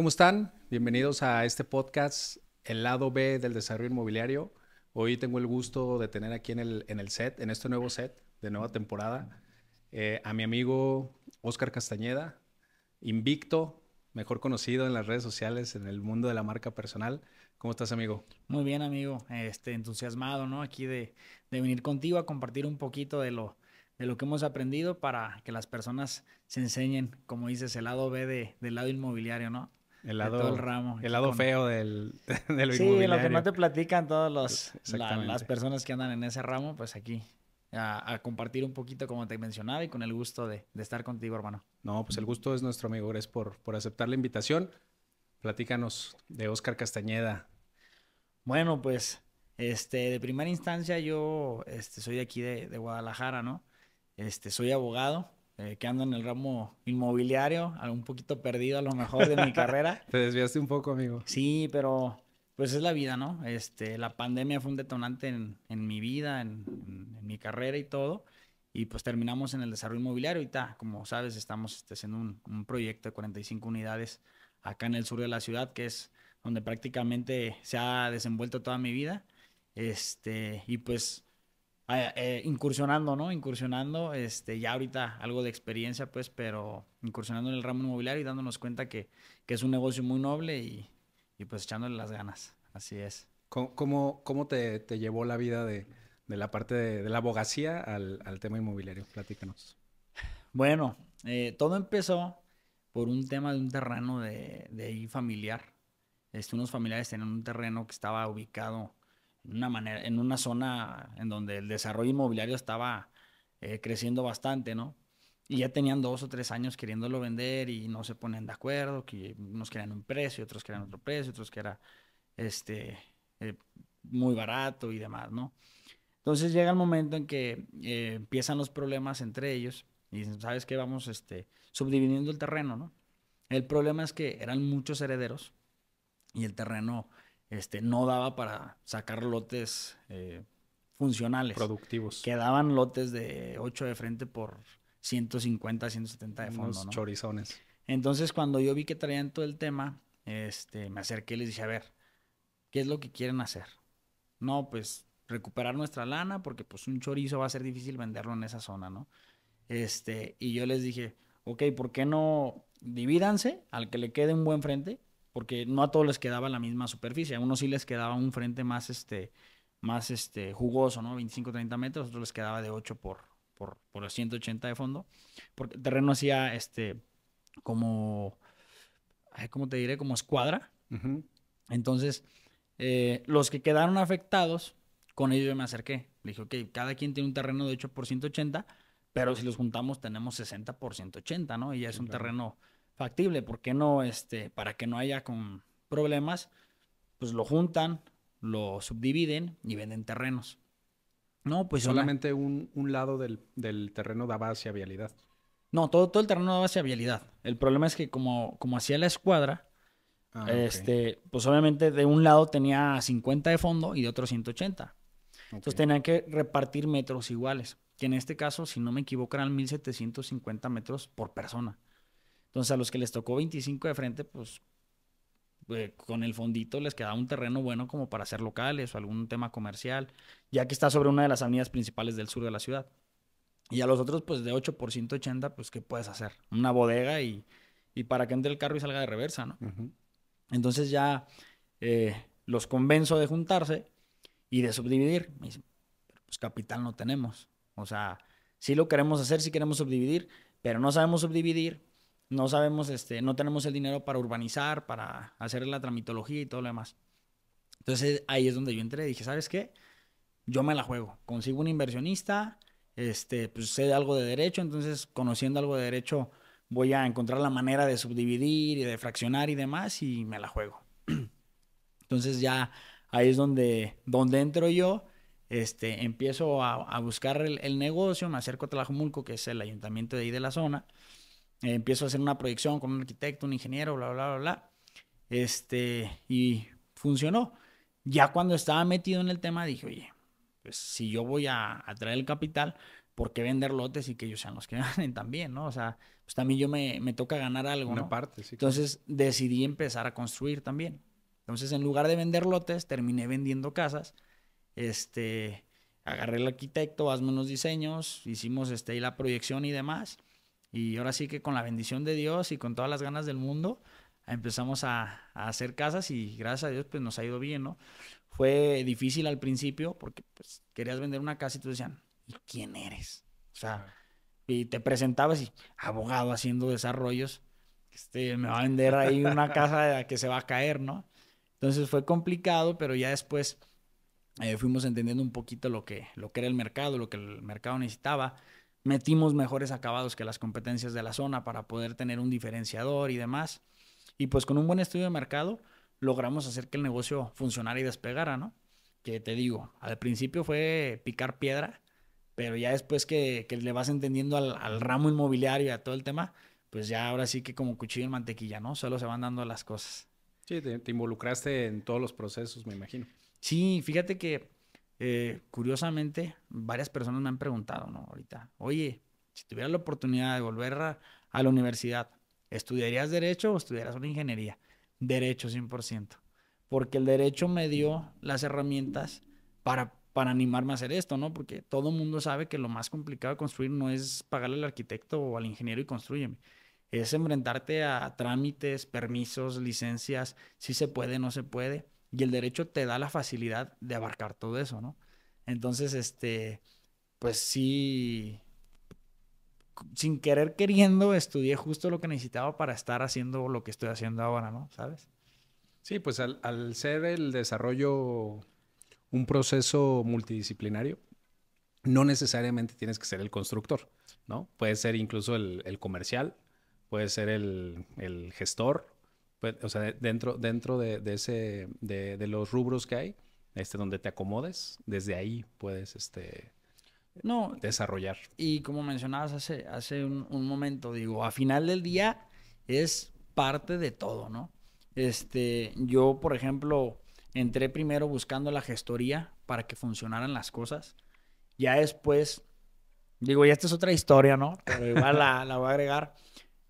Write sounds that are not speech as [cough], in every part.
¿Cómo están? Bienvenidos a este podcast, el lado B del desarrollo inmobiliario. Hoy tengo el gusto de tener aquí en el, en el set, en este nuevo set de nueva temporada, eh, a mi amigo Oscar Castañeda, invicto, mejor conocido en las redes sociales, en el mundo de la marca personal. ¿Cómo estás, amigo? Muy bien, amigo. Este, entusiasmado, ¿no? Aquí de, de venir contigo a compartir un poquito de lo, de lo que hemos aprendido para que las personas se enseñen, como dices, el lado B del lado inmobiliario, ¿no? El lado, lado feo del, [laughs] de Sí, lo que no te platican todas las personas que andan en ese ramo, pues aquí. A, compartir un poquito como te mencionaba y con el gusto de, estar contigo, hermano. No, pues el gusto es nuestro, amigo. Gracias por, por aceptar la invitación. Platícanos de Oscar Castañeda. Bueno, pues, este, de primera instancia yo este, soy de aquí de, de Guadalajara, ¿no? Este, soy abogado, eh, que ando en el ramo inmobiliario, un poquito perdido a lo mejor de mi [laughs] carrera. Te desviaste un poco, amigo. Sí, pero pues es la vida, ¿no? Este, la pandemia fue un detonante en, mi vida, en, mi carrera y todo. Y pues terminamos en el desarrollo inmobiliario. y Ahorita, como sabes, estamos este, haciendo un, proyecto de 45 unidades acá en el sur de la ciudad, que es donde prácticamente se ha desenvuelto toda mi vida. Este, y pues Ah, eh, eh, incursionando, ¿no? Incursionando, este, ya ahorita algo de experiencia, pues, pero incursionando en el ramo inmobiliario y dándonos cuenta que, es un negocio muy noble y, pues echándole las ganas. Así es. ¿Cómo, cómo, te, llevó la vida de, la parte de, la abogacía al, tema inmobiliario? Platícanos. Bueno, eh, todo empezó por un tema de un terreno de, familiar. Este, unos familiares tenían un terreno que estaba ubicado manera, en una zona en donde el desarrollo inmobiliario estaba eh, creciendo bastante, ¿no? Y ya tenían dos o tres años queriéndolo vender y no se ponen de acuerdo, que unos querían un precio, otros querían otro precio, otros que era este, eh, muy barato y demás, ¿no? Entonces llega el momento en que eh, empiezan los problemas entre ellos y dicen, ¿sabes qué? Vamos este, subdividiendo el terreno, ¿no? El problema es que eran muchos herederos y el terreno este, no daba para sacar lotes eh, funcionales. Productivos. Quedaban lotes de 8 de frente por 150, 170 de fondo. chorizones. Entonces, cuando yo vi que traían todo el tema, este, me acerqué y les dije, a ver, ¿qué es lo que quieren hacer? No, pues recuperar nuestra lana, porque pues un chorizo va a ser difícil venderlo en esa zona, ¿no? Este, y yo les dije, ok, ¿por qué no divídanse al que le quede un buen frente porque no a todos les quedaba la misma superficie, a unos sí les quedaba un frente más, este, más este, jugoso, ¿no? 25, 30 metros, a otros les quedaba de 8 por, por, por 180 de fondo, porque el terreno hacía este, como, ¿cómo te diré? Como escuadra. Entonces, eh, los que quedaron afectados, con ellos yo me acerqué. Le dije, ok, cada quien tiene un terreno de 8 por 180, pero si los juntamos tenemos 60 por 180, ¿no? Y ya es un terreno factible, ¿por qué no? Este, para que no haya con problemas, pues lo juntan, lo subdividen y venden terrenos. No, pues solamente un, lado del, del, terreno daba hacia vialidad. No, todo, todo el terreno daba hacia vialidad. El problema es que como, como hacía la escuadra, ah, este, pues obviamente de un lado tenía 50 de fondo y de otro 180. Entonces tenían que repartir metros iguales, que en este caso, si no me equivoco, eran 1750 metros por persona. Entonces, a los que les tocó 25 de frente, pues eh, con el fondito les quedaba un terreno bueno como para hacer locales o algún tema comercial, ya que está sobre una de las avenidas principales del sur de la ciudad. Y a los otros, pues de 8 por 180, pues ¿qué puedes hacer? Una bodega y, para que entre el carro y salga de reversa, ¿no? Entonces ya eh, los convenzo de juntarse y de subdividir. Me dicen, pues capital no tenemos. O sea, sí lo queremos hacer, sí queremos subdividir, pero no sabemos subdividir no sabemos, este, no tenemos el dinero para urbanizar, para hacer la tramitología y todo lo demás. Entonces ahí es donde yo entré. y Dije, ¿sabes qué? Yo me la juego. Consigo un inversionista, este, pues sé algo de derecho, entonces conociendo algo de derecho voy a encontrar la manera de subdividir y de fraccionar y demás y me la juego. [clears throat] Entonces ya ahí es donde, donde entro yo. Este, empiezo a, buscar el, negocio, me acerco a Tlajumulco, que es el ayuntamiento de ahí de la zona, eh, empiezo a hacer una proyección con un arquitecto, un ingeniero, bla, bla, bla, bla. Este, y funcionó. Ya cuando estaba metido en el tema dije, oye, pues si yo voy a, traer el capital, ¿por qué vender lotes y que ellos sean los que [laughs] ganen también, no? O sea, pues también yo me, toca ganar algo, Una parte, Entonces decidí empezar a construir también. Entonces, en lugar de vender lotes, terminé vendiendo casas. Este, agarré el arquitecto, hazme unos diseños, hicimos este, y la proyección y demás. Y ahora sí que con la bendición de Dios y con todas las ganas del mundo, empezamos a, hacer casas y gracias a Dios pues nos ha ido bien, ¿no? Fue difícil al principio porque pues querías vender una casa y tú decían, ¿y quién eres? O sea, y te presentabas y abogado haciendo desarrollos, este, me va a vender ahí una casa que se va a caer, ¿no? Entonces fue complicado, pero ya después eh, fuimos entendiendo un poquito lo que, lo que era el mercado, lo que el mercado necesitaba metimos mejores acabados que las competencias de la zona para poder tener un diferenciador y demás. Y pues con un buen estudio de mercado logramos hacer que el negocio funcionara y despegara, ¿no? Que te digo, al principio fue picar piedra, pero ya después que, le vas entendiendo al, ramo inmobiliario y a todo el tema, pues ya ahora sí que como cuchillo en mantequilla, ¿no? Solo se van dando las cosas. Sí, te, te involucraste en todos los procesos, me imagino. Sí, fíjate que eh, curiosamente, varias personas me han preguntado, ¿no? Ahorita, oye, si tuvieras la oportunidad de volver a, la universidad, ¿estudiarías derecho o estudiarías una ingeniería? Derecho 100%, porque el derecho me dio las herramientas para, animarme a hacer esto, ¿no? Porque todo el mundo sabe que lo más complicado de construir no es pagarle al arquitecto o al ingeniero y construyeme es enfrentarte a trámites, permisos, licencias, si se puede, no se puede. Y el derecho te da la facilidad de abarcar todo eso, ¿no? Entonces, este, pues sí, sin querer queriendo, estudié justo lo que necesitaba para estar haciendo lo que estoy haciendo ahora, ¿no? ¿Sabes? Sí, pues al, ser el desarrollo un proceso multidisciplinario, no necesariamente tienes que ser el constructor, ¿no? Puede ser incluso el, comercial, puede ser el, el gestor, pues, o sea, dentro, dentro de, ese, de, los rubros que hay, este, donde te acomodes, desde ahí puedes, este, no, desarrollar. Y como mencionabas hace, hace un, momento, digo, a final del día es parte de todo, ¿no? Este, yo, por ejemplo, entré primero buscando la gestoría para que funcionaran las cosas. Ya después, digo, ya esta es otra historia, ¿no? Pero igual la, la voy a agregar.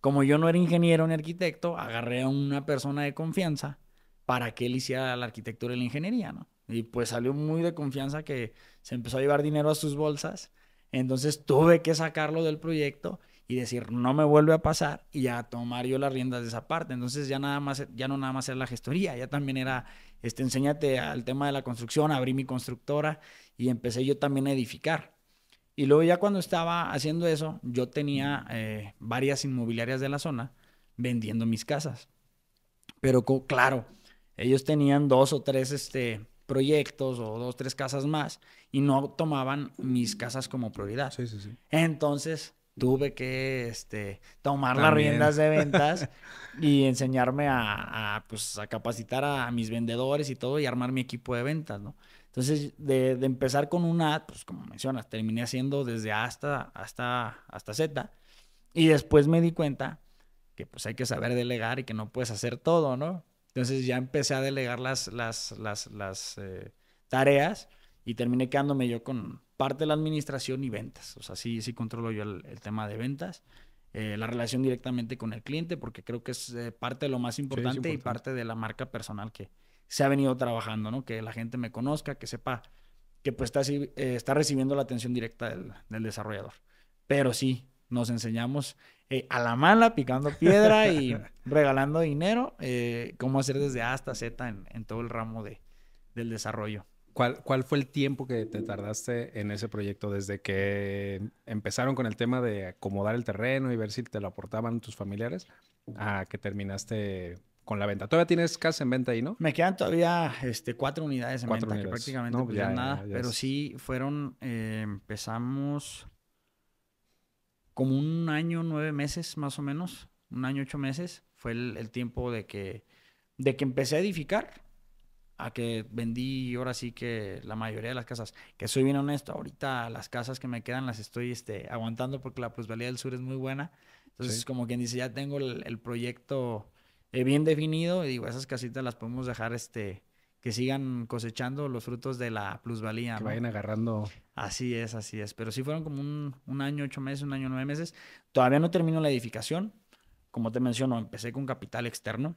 Como yo no era ingeniero ni arquitecto, agarré a una persona de confianza para que él hiciera la arquitectura y la ingeniería, ¿no? Y pues salió muy de confianza que se empezó a llevar dinero a sus bolsas. Entonces tuve que sacarlo del proyecto y decir, no me vuelve a pasar y a tomar yo las riendas de esa parte. Entonces ya nada más, ya no nada más era la gestoría, ya también era, este, enséñate al tema de la construcción, abrí mi constructora y empecé yo también a edificar. Y luego ya cuando estaba haciendo eso, yo tenía eh, varias inmobiliarias de la zona vendiendo mis casas. Pero claro, ellos tenían dos o tres este, proyectos o dos, tres casas más y no tomaban mis casas como prioridad. Entonces tuve que este, tomar las riendas de ventas [laughs] y enseñarme a, pues, capacitar a, a, mis vendedores y todo y armar mi equipo de ventas, ¿no? Entonces, de, empezar con una pues como mencionas, terminé haciendo desde A hasta, hasta, hasta Z. Y después me di cuenta que pues hay que saber delegar y que no puedes hacer todo, ¿no? Entonces ya empecé a delegar las, las, las, eh, tareas y terminé quedándome yo con parte de la administración y ventas. O sea, sí, sí controlo yo el, tema de ventas, eh, la relación directamente con el cliente, porque creo que es eh, parte de lo más importante, y parte de la marca personal que, se ha venido trabajando, ¿no? Que la gente me conozca, que sepa que pues está, eh, recibiendo la atención directa del, desarrollador. Pero sí, nos enseñamos eh, a la mala, picando piedra y [laughs] regalando dinero, eh, cómo hacer desde A hasta Z en, todo el ramo de, del desarrollo. ¿Cuál, ¿Cuál, fue el tiempo que te tardaste en ese proyecto desde que empezaron con el tema de acomodar el terreno y ver si te lo aportaban tus familiares a que terminaste con la venta. Todavía tienes casa en venta ahí, ¿no? Me quedan todavía este, cuatro unidades en venta, que prácticamente no, pues, nada. pero sí fueron, eh, empezamos como un año, nueve meses más o menos, un año, ocho meses. Fue el, tiempo de que, de que empecé a edificar a que vendí ahora sí que la mayoría de las casas. Que soy bien honesto, ahorita las casas que me quedan las estoy este, aguantando porque la plusvalía del sur es muy buena. Entonces, es como quien dice, ya tengo el, el proyecto eh, bien definido. Y digo, esas casitas las podemos dejar este, que sigan cosechando los frutos de la plusvalía. Que vayan agarrando. Así es, así es. Pero sí fueron como un, año, ocho meses, un año, nueve meses. Todavía no termino la edificación. Como te menciono, empecé con capital externo.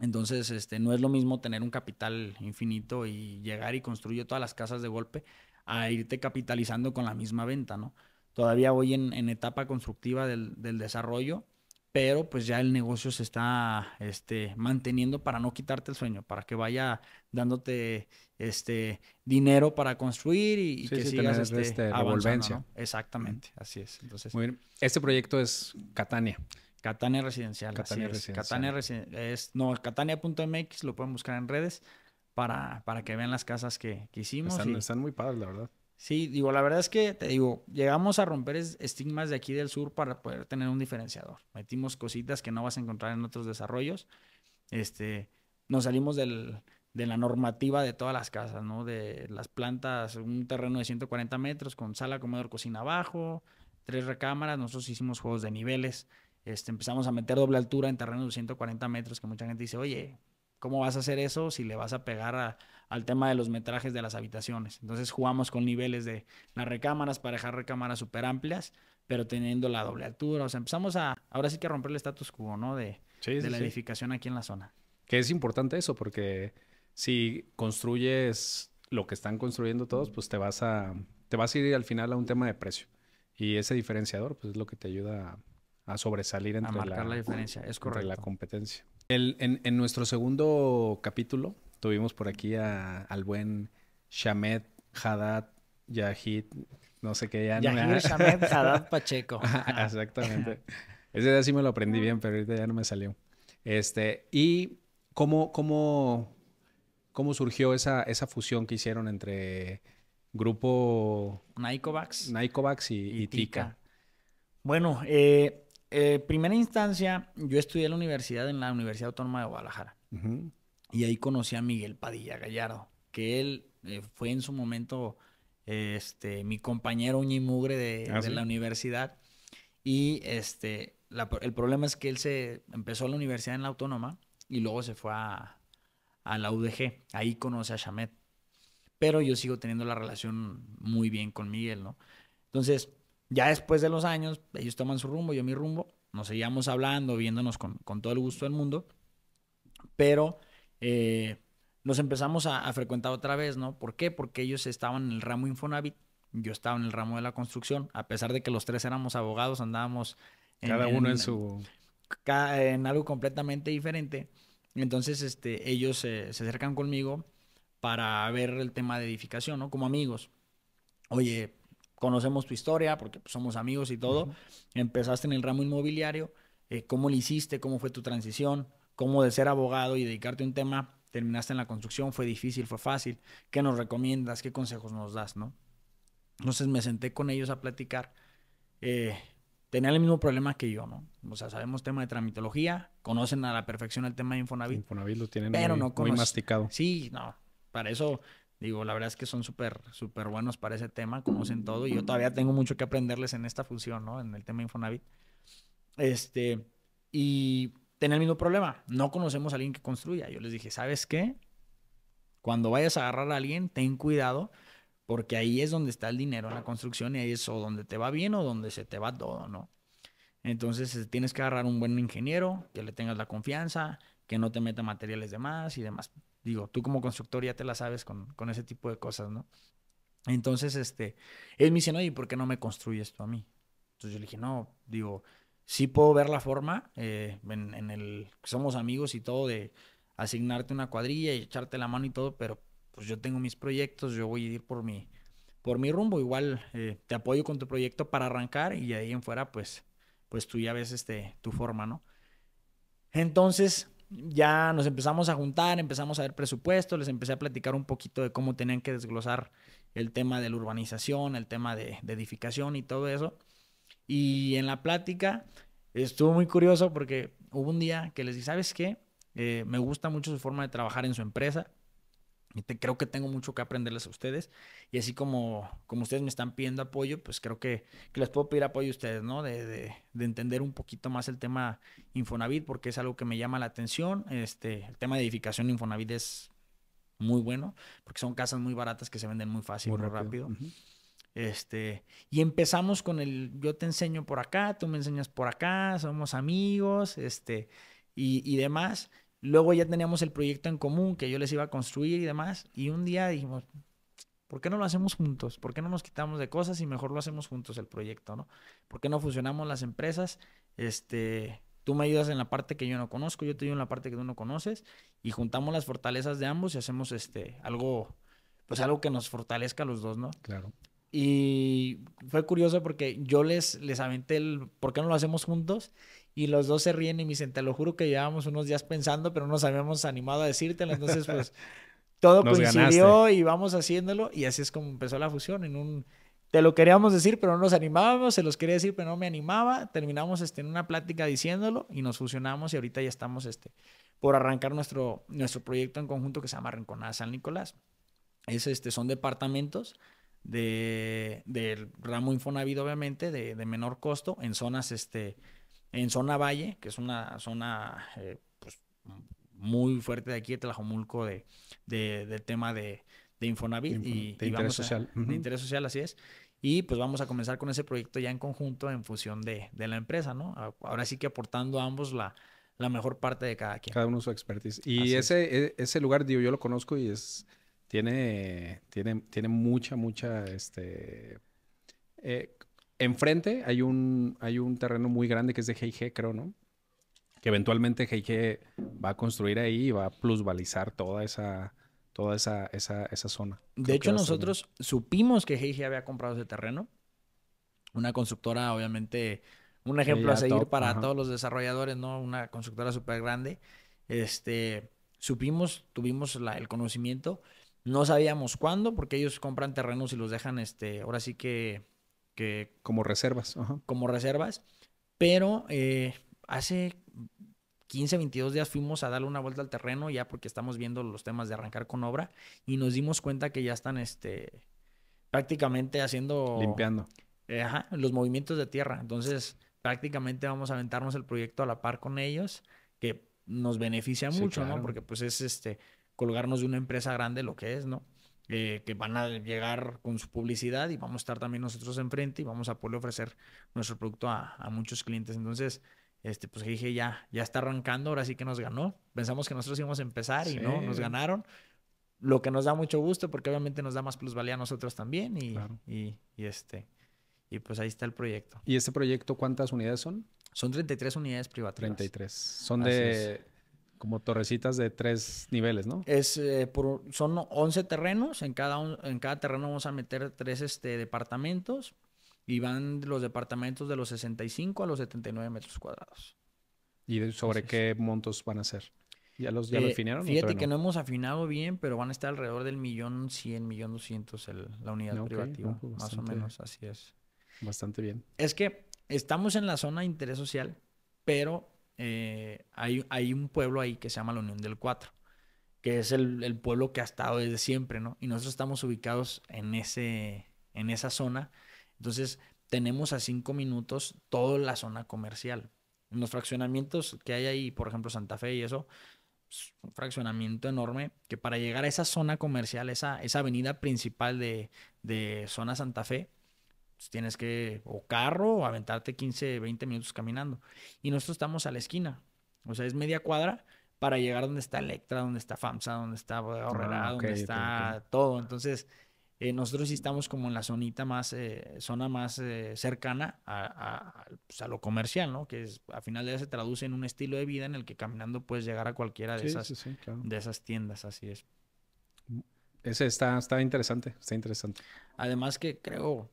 Entonces, este, no es lo mismo tener un capital infinito y llegar y construir todas las casas de golpe a irte capitalizando con la misma venta, ¿no? Todavía hoy en, etapa constructiva del desarrollo pero pues ya el negocio se está este, manteniendo para no quitarte el sueño, para que vaya dándote este, dinero para construir y, que sigas este, este, avanzando, Exactamente, así es. Entonces, Muy Este proyecto es Catania. Catania Residencial. Catania Catania Residencial, es, no, catania.mx, lo pueden buscar en redes para, para que vean las casas que, hicimos. Están, están muy padres, la verdad. Sí, digo, la verdad es que, te digo, llegamos a romper estigmas de aquí del sur para poder tener un diferenciador. Metimos cositas que no vas a encontrar en otros desarrollos. Este, nos salimos del, de la normativa de todas las casas, ¿no? De las plantas, un terreno de 140 metros con sala, comedor, cocina abajo, tres recámaras. Nosotros hicimos juegos de niveles. Este, empezamos a meter doble altura en terrenos de 140 metros que mucha gente dice, oye, ¿Cómo vas a hacer eso si le vas a pegar al tema de los metrajes de las habitaciones? Entonces jugamos con niveles de las recámaras para dejar recámaras súper amplias, pero teniendo la doble altura. O sea, empezamos a, ahora sí que a romper el status quo, ¿no? De, la edificación aquí en la zona. Que es importante eso, porque si construyes lo que están construyendo todos, pues te vas a, te vas a ir al final a un tema de precio. Y ese diferenciador, pues es lo que te ayuda a, sobresalir en a la, diferencia, es la competencia en, nuestro segundo capítulo tuvimos por aquí al buen Shamed Haddad Yahid, no sé qué ya. Shamed [laughs] Haddad Pacheco. exactamente. Ese día sí me lo aprendí bien, pero ahorita ya no me salió. Este, y cómo, cómo, cómo surgió esa, esa fusión que hicieron entre grupo Naicovax, y, y, Tika. Bueno, eh, eh, primera instancia, yo estudié en la universidad, en la Universidad Autónoma de Guadalajara. Y ahí conocí a Miguel Padilla Gallardo, que él eh, fue en su momento este, mi compañero uñimugre de, ah, la universidad. Y este, el problema es que él se empezó la universidad en la Autónoma y luego se fue a, a la UDG. Ahí conoce a Chamet. Pero yo sigo teniendo la relación muy bien con Miguel, ¿no? Entonces, ya después de los años, ellos toman su rumbo, yo mi rumbo, nos seguíamos hablando, viéndonos con, todo el gusto del mundo, pero eh, nos empezamos a, frecuentar otra vez, ¿no? ¿Por qué? Porque ellos estaban en el ramo Infonavit, yo estaba en el ramo de la construcción, a pesar de que los tres éramos abogados, andábamos... En, cada uno en, su... en algo completamente diferente. Entonces, este, ellos se acercan conmigo para ver el tema de edificación, ¿no? Como amigos. Oye, conocemos tu historia porque pues, somos amigos y todo. Empezaste en el ramo inmobiliario, eh, cómo lo hiciste, cómo fue tu transición, cómo de ser abogado y dedicarte a un tema terminaste en la construcción, fue difícil, fue fácil, qué nos recomiendas, qué consejos nos das, ¿no? Entonces me senté con ellos a platicar. Tenía eh, tenían el mismo problema que yo, ¿no? O sea, sabemos tema de tramitología, conocen a la perfección el tema de Infonavit. Infonavit lo tienen pero no muy masticado. Sí, no. Para eso Digo, la verdad es que son súper, súper buenos para ese tema, conocen todo y yo todavía tengo mucho que aprenderles en esta función, ¿no? En el tema Infonavit. Este, y tener el mismo problema, no conocemos a alguien que construya. Yo les dije, ¿sabes qué? Cuando vayas a agarrar a alguien, ten cuidado, porque ahí es donde está el dinero en la construcción y ahí es o donde te va bien o donde se te va todo, ¿no? Entonces eh, tienes que agarrar un buen ingeniero, que le tengas la confianza, que no te meta materiales de más y demás. Digo, tú como constructor ya te la sabes con, ese tipo de cosas, ¿no? Entonces, este, él me dice, no, ¿y por qué no me construyes tú a mí? Entonces yo le dije, no, digo, sí puedo ver la forma, eh, en, el, somos amigos y todo, de asignarte una cuadrilla y echarte la mano y todo, pero pues yo tengo mis proyectos, yo voy a ir por mi, por mi rumbo, igual eh, te apoyo con tu proyecto para arrancar y ahí en fuera, pues, pues tú ya ves este, tu forma, ¿no? Entonces, ya nos empezamos a juntar, empezamos a ver presupuestos, les empecé a platicar un poquito de cómo tenían que desglosar el tema de la urbanización, el tema de, edificación y todo eso. Y en la plática estuvo muy curioso porque hubo un día que les dije, ¿sabes qué? Eh, me gusta mucho su forma de trabajar en su empresa creo que tengo mucho que aprenderles a ustedes. Y así como, como ustedes me están pidiendo apoyo, pues creo que, les puedo pedir apoyo a ustedes, ¿no? De, de, entender un poquito más el tema Infonavit, porque es algo que me llama la atención. Este, el tema de edificación Infonavit es muy bueno, porque son casas muy baratas que se venden muy fácil, muy, muy rápido. Este, y empezamos con el yo te enseño por acá, tú me enseñas por acá, somos amigos, este, y, y demás. Luego ya teníamos el proyecto en común que yo les iba a construir y demás. Y un día dijimos, ¿por qué no lo hacemos juntos? ¿Por qué no nos quitamos de cosas y mejor lo hacemos juntos el proyecto, no? ¿Por qué no fusionamos las empresas? Este, tú me ayudas en la parte que yo no conozco, yo te ayudo en la parte que tú no conoces y juntamos las fortalezas de ambos y hacemos este algo pues algo que nos fortalezca a los dos, ¿no? Claro. Y fue curioso porque yo les, les aventé el ¿por qué no lo hacemos juntos? Y los dos se ríen y me dicen, te lo juro que llevábamos unos días pensando, pero no nos habíamos animado a decírtelo. Entonces, pues, [laughs] todo coincidió y vamos haciéndolo. Y así es como empezó la fusión. En un, te lo queríamos decir, pero no nos animábamos. Se los quería decir, pero no me animaba. Terminamos este, en una plática diciéndolo y nos fusionamos. Y ahorita ya estamos este, por arrancar nuestro, nuestro proyecto en conjunto que se llama Rinconada San Nicolás. Es, este, son departamentos de, del ramo Infonavit, obviamente, de, de menor costo, en zonas... este en zona valle, que es una zona eh, pues, muy fuerte de aquí de Tlajomulco de, del tema de, Infonavit y, de interés social. De interés social, así es. Y pues vamos a comenzar con ese proyecto ya en conjunto en función de, la empresa, ¿no? Ahora sí que aportando a ambos la, la mejor parte de cada quien. Cada uno su expertise. Y ese, e, ese lugar, digo, yo lo conozco y es... Tiene, tiene, tiene mucha, mucha, este... Eh, enfrente hay un, hay un terreno muy grande que es de G&G, creo, ¿no? Que eventualmente G&G va a construir ahí y va a plusvalizar toda esa, toda esa, zona. De hecho, nosotros supimos que G&G había comprado ese terreno. Una constructora, obviamente, un ejemplo a seguir para todos los desarrolladores, ¿no? Una constructora súper grande. Este, supimos, tuvimos el conocimiento. No sabíamos cuándo, porque ellos compran terrenos y los dejan, este, ahora sí que como reservas. Como reservas. Pero eh, hace 15, 22 días fuimos a darle una vuelta al terreno ya porque estamos viendo los temas de arrancar con obra y nos dimos cuenta que ya están este, prácticamente haciendo... Limpiando. Eh, ajá, los movimientos de tierra. Entonces prácticamente vamos a aventarnos el proyecto a la par con ellos, que nos beneficia mucho, ¿no? Porque pues es este colgarnos de una empresa grande lo que es, ¿no? Eh, que van a llegar con su publicidad y vamos a estar también nosotros enfrente y vamos a poder ofrecer nuestro producto a, muchos clientes. Entonces, este, pues dije, ya, ya está arrancando, ahora sí que nos ganó. Pensamos que nosotros íbamos a empezar y no, nos ganaron. Lo que nos da mucho gusto porque obviamente nos da más plusvalía a nosotros también y, este, y pues ahí está el proyecto. ¿Y este proyecto cuántas unidades son? Son 33 unidades privadas. 33. Son de como torrecitas de tres niveles, ¿no? Es, eh, por, son 11 terrenos, en cada, en cada terreno vamos a meter tres este, departamentos y van los departamentos de los 65 a los 79 metros cuadrados. ¿Y sobre qué montos van a ser? ¿Ya los ya eh, definieron? Fíjate que no hemos afinado bien, pero van a estar alrededor del millón 100 millón doscientos la unidad pues privativa. más o menos, así es. Bastante bien. Es que estamos en la zona de interés social, pero eh, hay, un pueblo ahí que se llama la Unión del Cuatro, que es el, pueblo que ha estado desde siempre, ¿no? Y nosotros estamos ubicados en, ese, en esa zona. Entonces, tenemos a cinco minutos toda la zona comercial. los fraccionamientos que hay ahí, por ejemplo, Santa Fe y eso, un fraccionamiento enorme que para llegar a esa zona comercial, esa, esa avenida principal de, de zona Santa Fe, pues, tienes que o carro o aventarte 15, 20 minutos caminando. Y nosotros estamos a la esquina, o sea, es media cuadra para llegar donde está Electra, donde está FAMSA, donde está Orrera, ah, donde está todo. Entonces, eh, nosotros sí estamos como en la zonita más, eh, zona más eh, cercana pues, a, lo comercial, ¿no? Que es, a final de se traduce en un estilo de vida en el que caminando puedes llegar a cualquiera de, esas, de esas tiendas, así es. Ese está, está interesante, está interesante. Además que creo,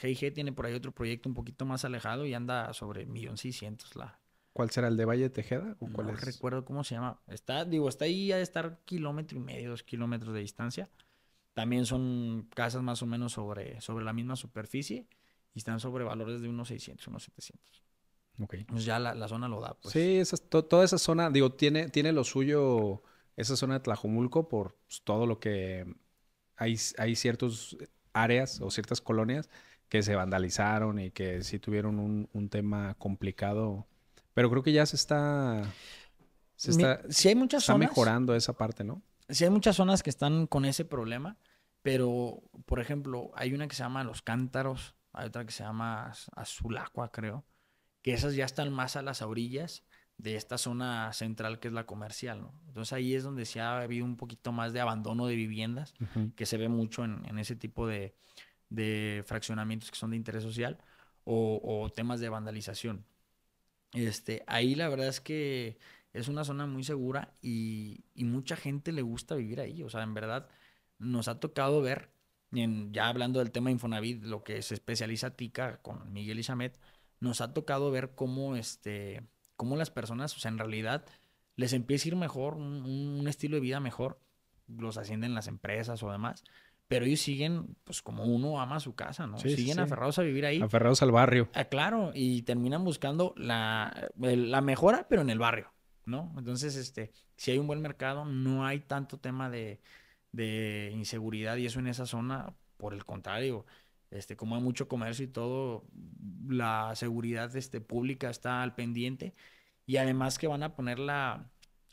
GIG eh, tiene por ahí otro proyecto un poquito más alejado y anda sobre 1.600. la. ¿Cuál será el de Valle Tejeda? no recuerdo cómo se llama. Está, digo, está ahí a estar kilómetro y medio, dos kilómetros de distancia. También son casas más o menos sobre, sobre la misma superficie y están sobre valores de unos 600, unos 700. Okay. Pues ya la, zona lo da. Pues. Sí, toda esa zona, digo, tiene, tiene lo suyo, esa zona de Tlajumulco por pues, todo lo que hay, hay ciertos áreas o ciertas colonias que se vandalizaron y que sí tuvieron un, tema complicado. Pero creo que ya se está. Se está si hay muchas mejorando esa parte, ¿no? Sí, hay muchas zonas que están con ese problema, pero, por ejemplo, hay una que se llama Los Cántaros, hay otra que se llama Azulacua, creo, que esas ya están más a las orillas de esta zona central que es la comercial, ¿no? Entonces ahí es donde se ha habido un poquito más de abandono de viviendas, que se ve mucho en, ese tipo de, fraccionamientos que son de interés social o, temas de vandalización. Este, ahí la verdad es que es una zona muy segura y, mucha gente le gusta vivir ahí. O sea, en verdad nos ha tocado ver, ya hablando del tema Infonavit, lo que se especializa TICA con Miguel y nos ha tocado ver cómo este cómo las personas, o sea, en realidad les empieza a ir mejor, un, estilo de vida mejor, los ascienden las empresas o demás, pero ellos siguen, pues como uno ama su casa, ¿no? Sí, siguen aferrados a vivir ahí. Aferrados al barrio. Ah, claro, y terminan buscando la, mejora, pero en el barrio, ¿no? Entonces, este, si hay un buen mercado, no hay tanto tema de, de inseguridad y eso en esa zona, por el contrario, este, como hay mucho comercio y todo, la seguridad este, pública está al pendiente. Y además que van a poner la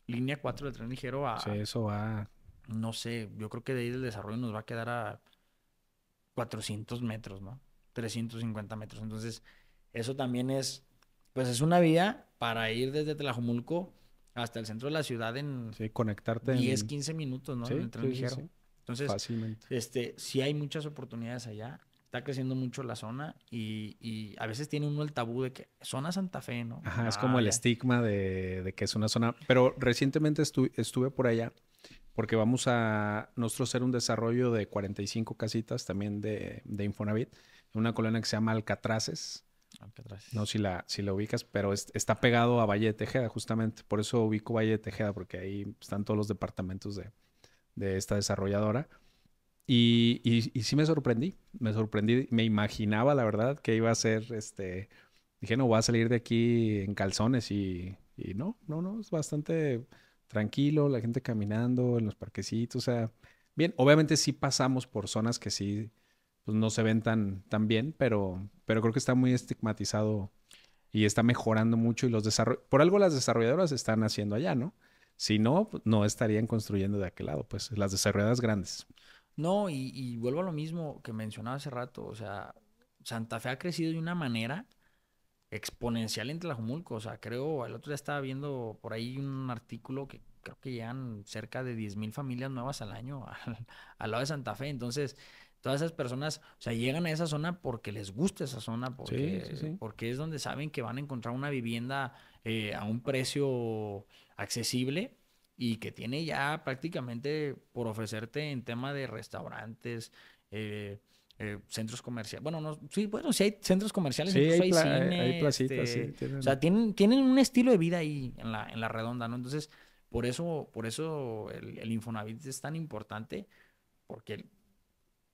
línea 4 del tren ligero a... Sí, eso va... No sé, yo creo que de ahí del desarrollo nos va a quedar a 400 metros, ¿no? 350 metros. Entonces, eso también es, pues es una vía para ir desde Tlajumulco hasta el centro de la ciudad en sí, conectarte 10, 15 minutos, ¿no? Sí, en tren ligero. Entonces, este, sí hay muchas oportunidades allá está creciendo mucho la zona y, a veces tiene uno el tabú de que zona Santa Fe, ¿no? Ajá, es como el estigma de, que es una zona. Pero recientemente estuve por allá porque vamos a nosotros hacer un desarrollo de 45 casitas también de, Infonavit, una colonia que se llama Alcatraces. Alcatraces. No si la, si la ubicas, pero está pegado a Valle de Tejeda, justamente. Por eso ubico Valle de Tejeda, porque ahí están todos los departamentos de, de esta desarrolladora. Y, sí me sorprendí, me sorprendí, me imaginaba la verdad que iba a ser, este, dije, no, voy a salir de aquí en calzones y, no, no, no, es bastante tranquilo, la gente caminando en los parquecitos, o sea, bien, obviamente sí pasamos por zonas que sí, pues, no se ven tan, bien, pero, pero creo que está muy estigmatizado y está mejorando mucho y los desarrolladores, por algo las desarrolladoras están haciendo allá, ¿no? Si no, pues, no estarían construyendo de aquel lado, pues las desarrolladoras grandes. No, y, vuelvo a lo mismo que mencionaba hace rato, o sea, Santa Fe ha crecido de una manera exponencial en Tlajumulco, o sea, creo, el otro día estaba viendo por ahí un artículo que creo que llegan cerca de 10.000 familias nuevas al año [laughs] al, lado de Santa Fe, entonces todas esas personas, o sea, llegan a esa zona porque les gusta esa zona, porque, es donde saben que van a encontrar una vivienda eh, a un precio accesible y que tiene ya prácticamente por ofrecerte en tema de restaurantes, eh, eh, centros comerciales. Bueno, no, sí, bueno, sí hay centros comerciales, sí, hay, hay placitas, sí, este, tienen... O sea, tienen, un estilo de vida ahí en la, en la redonda, ¿no? Entonces, por eso, por eso el, Infonavit es tan importante, porque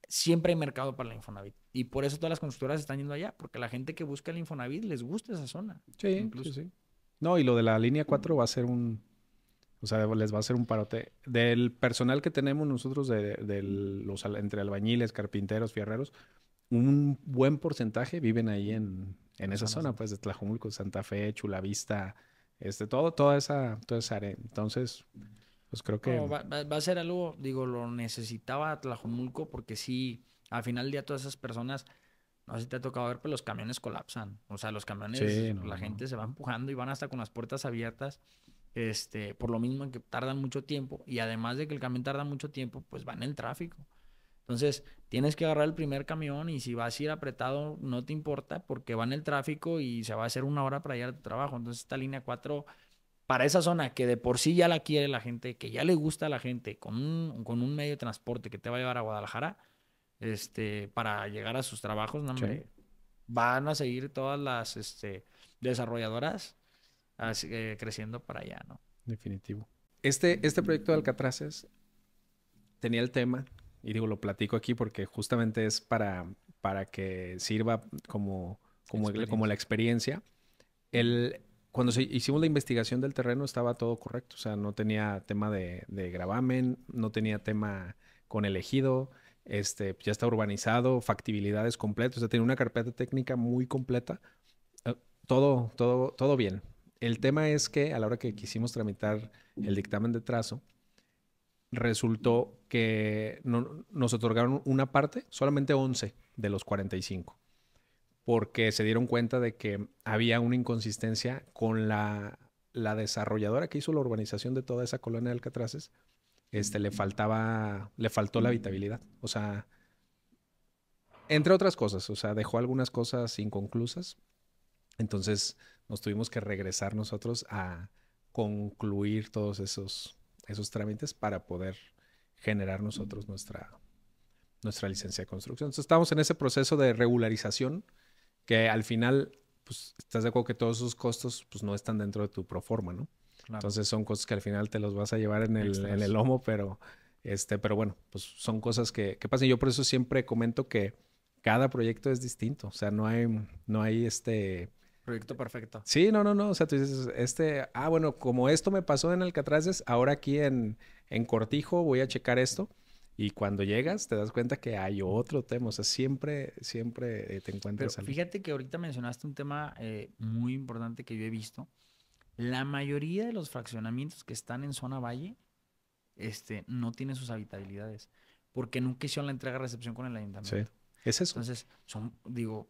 siempre hay mercado para el Infonavit. Y por eso todas las constructoras están yendo allá, porque la gente que busca el Infonavit les gusta esa zona. Sí, incluso. sí, sí. No, y lo de la línea 4 va a ser un, o sea, les va a hacer un parote. Del personal que tenemos nosotros, de, los, entre albañiles, carpinteros, fierreros, un buen porcentaje viven ahí en, en esa zona, pues de Tlajumulco, Santa Fe, Chulavista, este, todo, toda esa, toda esa área. Entonces, pues creo que... va, a ser algo, digo, lo necesitaba Tlajumulco porque sí, al final del día todas esas personas, no sé si te ha tocado ver, pero pues, los camiones colapsan. O sea, los camiones, la gente se va empujando y van hasta con las puertas abiertas. Este, por lo mismo que tardan mucho tiempo y además de que el camión tarda mucho tiempo, pues va en el tráfico. Entonces, tienes que agarrar el primer camión y si vas a ir apretado, no te importa porque va en el tráfico y se va a hacer una hora para llegar a tu trabajo. Entonces, esta línea 4, para esa zona que de por sí ya la quiere la gente, que ya le gusta a la gente, con un, con un medio de transporte que te va a llevar a Guadalajara, este, para llegar a sus trabajos, van a seguir todas las este, desarrolladoras creciendo para allá, ¿no? Definitivo. Este, este proyecto de Alcatraces tenía el tema, y digo, lo platico aquí porque justamente es para, para que sirva como, como, como la experiencia. El, cuando hicimos la investigación del terreno estaba todo correcto, o sea, no tenía tema de, gravamen, no tenía tema con elegido, este, ya está urbanizado, factibilidad es o sea, tiene una carpeta técnica muy completa, eh, todo, todo, todo bien. El tema es que a la hora que quisimos tramitar el dictamen de trazo, resultó que nos otorgaron una parte, solamente 11 de los 45, porque se dieron cuenta de que había una inconsistencia con la, desarrolladora que hizo la urbanización de toda esa colonia de Alcatraces, este, le faltaba, le faltó la habitabilidad, o sea, entre otras cosas, o sea, dejó algunas cosas inconclusas, entonces nos tuvimos que regresar nosotros a concluir todos esos, esos trámites para poder generar nosotros nuestra, nuestra licencia de construcción. Entonces estamos en ese proceso de regularización que al final, pues estás de acuerdo que todos esos costos pues no están dentro de tu proforma, ¿no? Entonces son cosas que al final te los vas a llevar en el, en el lomo, pero, este, pero bueno, pues son cosas que, que pasan. Yo por eso siempre comento que cada proyecto es distinto, o sea, no hay, no hay este Proyecto perfecto. Sí, no, no, no. O sea, tú dices, este, ah, bueno, como esto me pasó en Alcatraces, ahora aquí en, en Cortijo voy a checar esto. Y cuando llegas te das cuenta que hay otro tema, o sea, siempre, siempre eh, te encuentras Pero Fíjate que ahorita mencionaste un tema eh, muy importante que yo he visto. La mayoría de los fraccionamientos que están en zona valle este, no tienen sus habitabilidades, porque nunca hicieron la entrega-recepción con el ayuntamiento. Sí, es eso. Entonces, son, digo,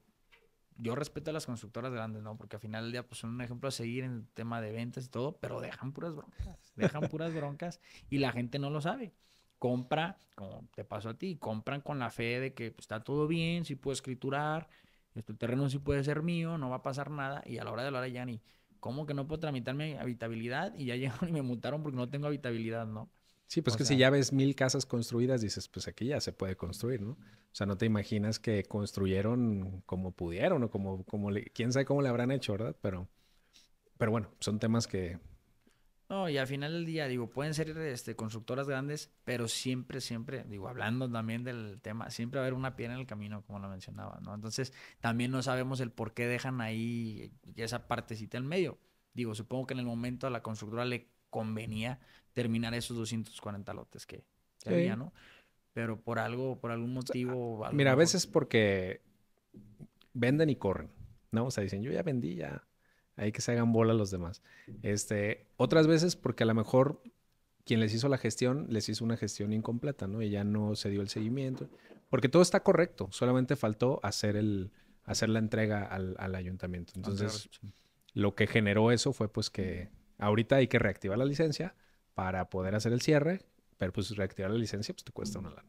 yo respeto a las constructoras grandes, ¿no? Porque al final del día, pues son un ejemplo a seguir en el tema de ventas y todo, pero dejan puras broncas, dejan puras broncas y la gente no lo sabe. Compra, como te pasó a ti, compran con la fe de que pues, está todo bien, sí puedo escriturar, este terreno sí puede ser mío, no va a pasar nada, y a la hora de hablar hora ya ni, ¿cómo que no puedo tramitar mi habitabilidad? Y ya [laughs] llegaron y me mutaron porque no tengo habitabilidad, ¿no? Sí, pues que si ya ves mil casas construidas, dices, pues aquí ya se puede construir, ¿no? O sea, no te imaginas que construyeron como pudieron o como, como quién sabe cómo le habrán hecho, ¿verdad? Pero, pero bueno, son temas que... No, y al final del día, digo, pueden ser este, constructoras grandes, pero siempre, siempre, digo, hablando también del tema, siempre va a haber una piedra en el camino, como lo mencionaba, ¿no? Entonces, también no sabemos el por qué dejan ahí esa partecita en medio. Digo, supongo que en el momento a la constructora le convenía terminar esos 240 lotes que, había, ¿no? Pero por algo, por algún motivo. mira, a veces porque venden y corren, ¿no? O sea, dicen, yo ya vendí, ya. Hay que se hagan bola los demás. Este, otras veces porque a lo mejor quien les hizo la gestión les hizo una gestión incompleta, ¿no? Y ya no se dio el seguimiento. Porque todo está correcto, solamente faltó hacer, el, hacer la entrega al ayuntamiento. Entonces, lo que generó eso fue pues que ahorita hay que reactivar la licencia para poder hacer el cierre, pero pues reactivar la licencia pues te cuesta una lana.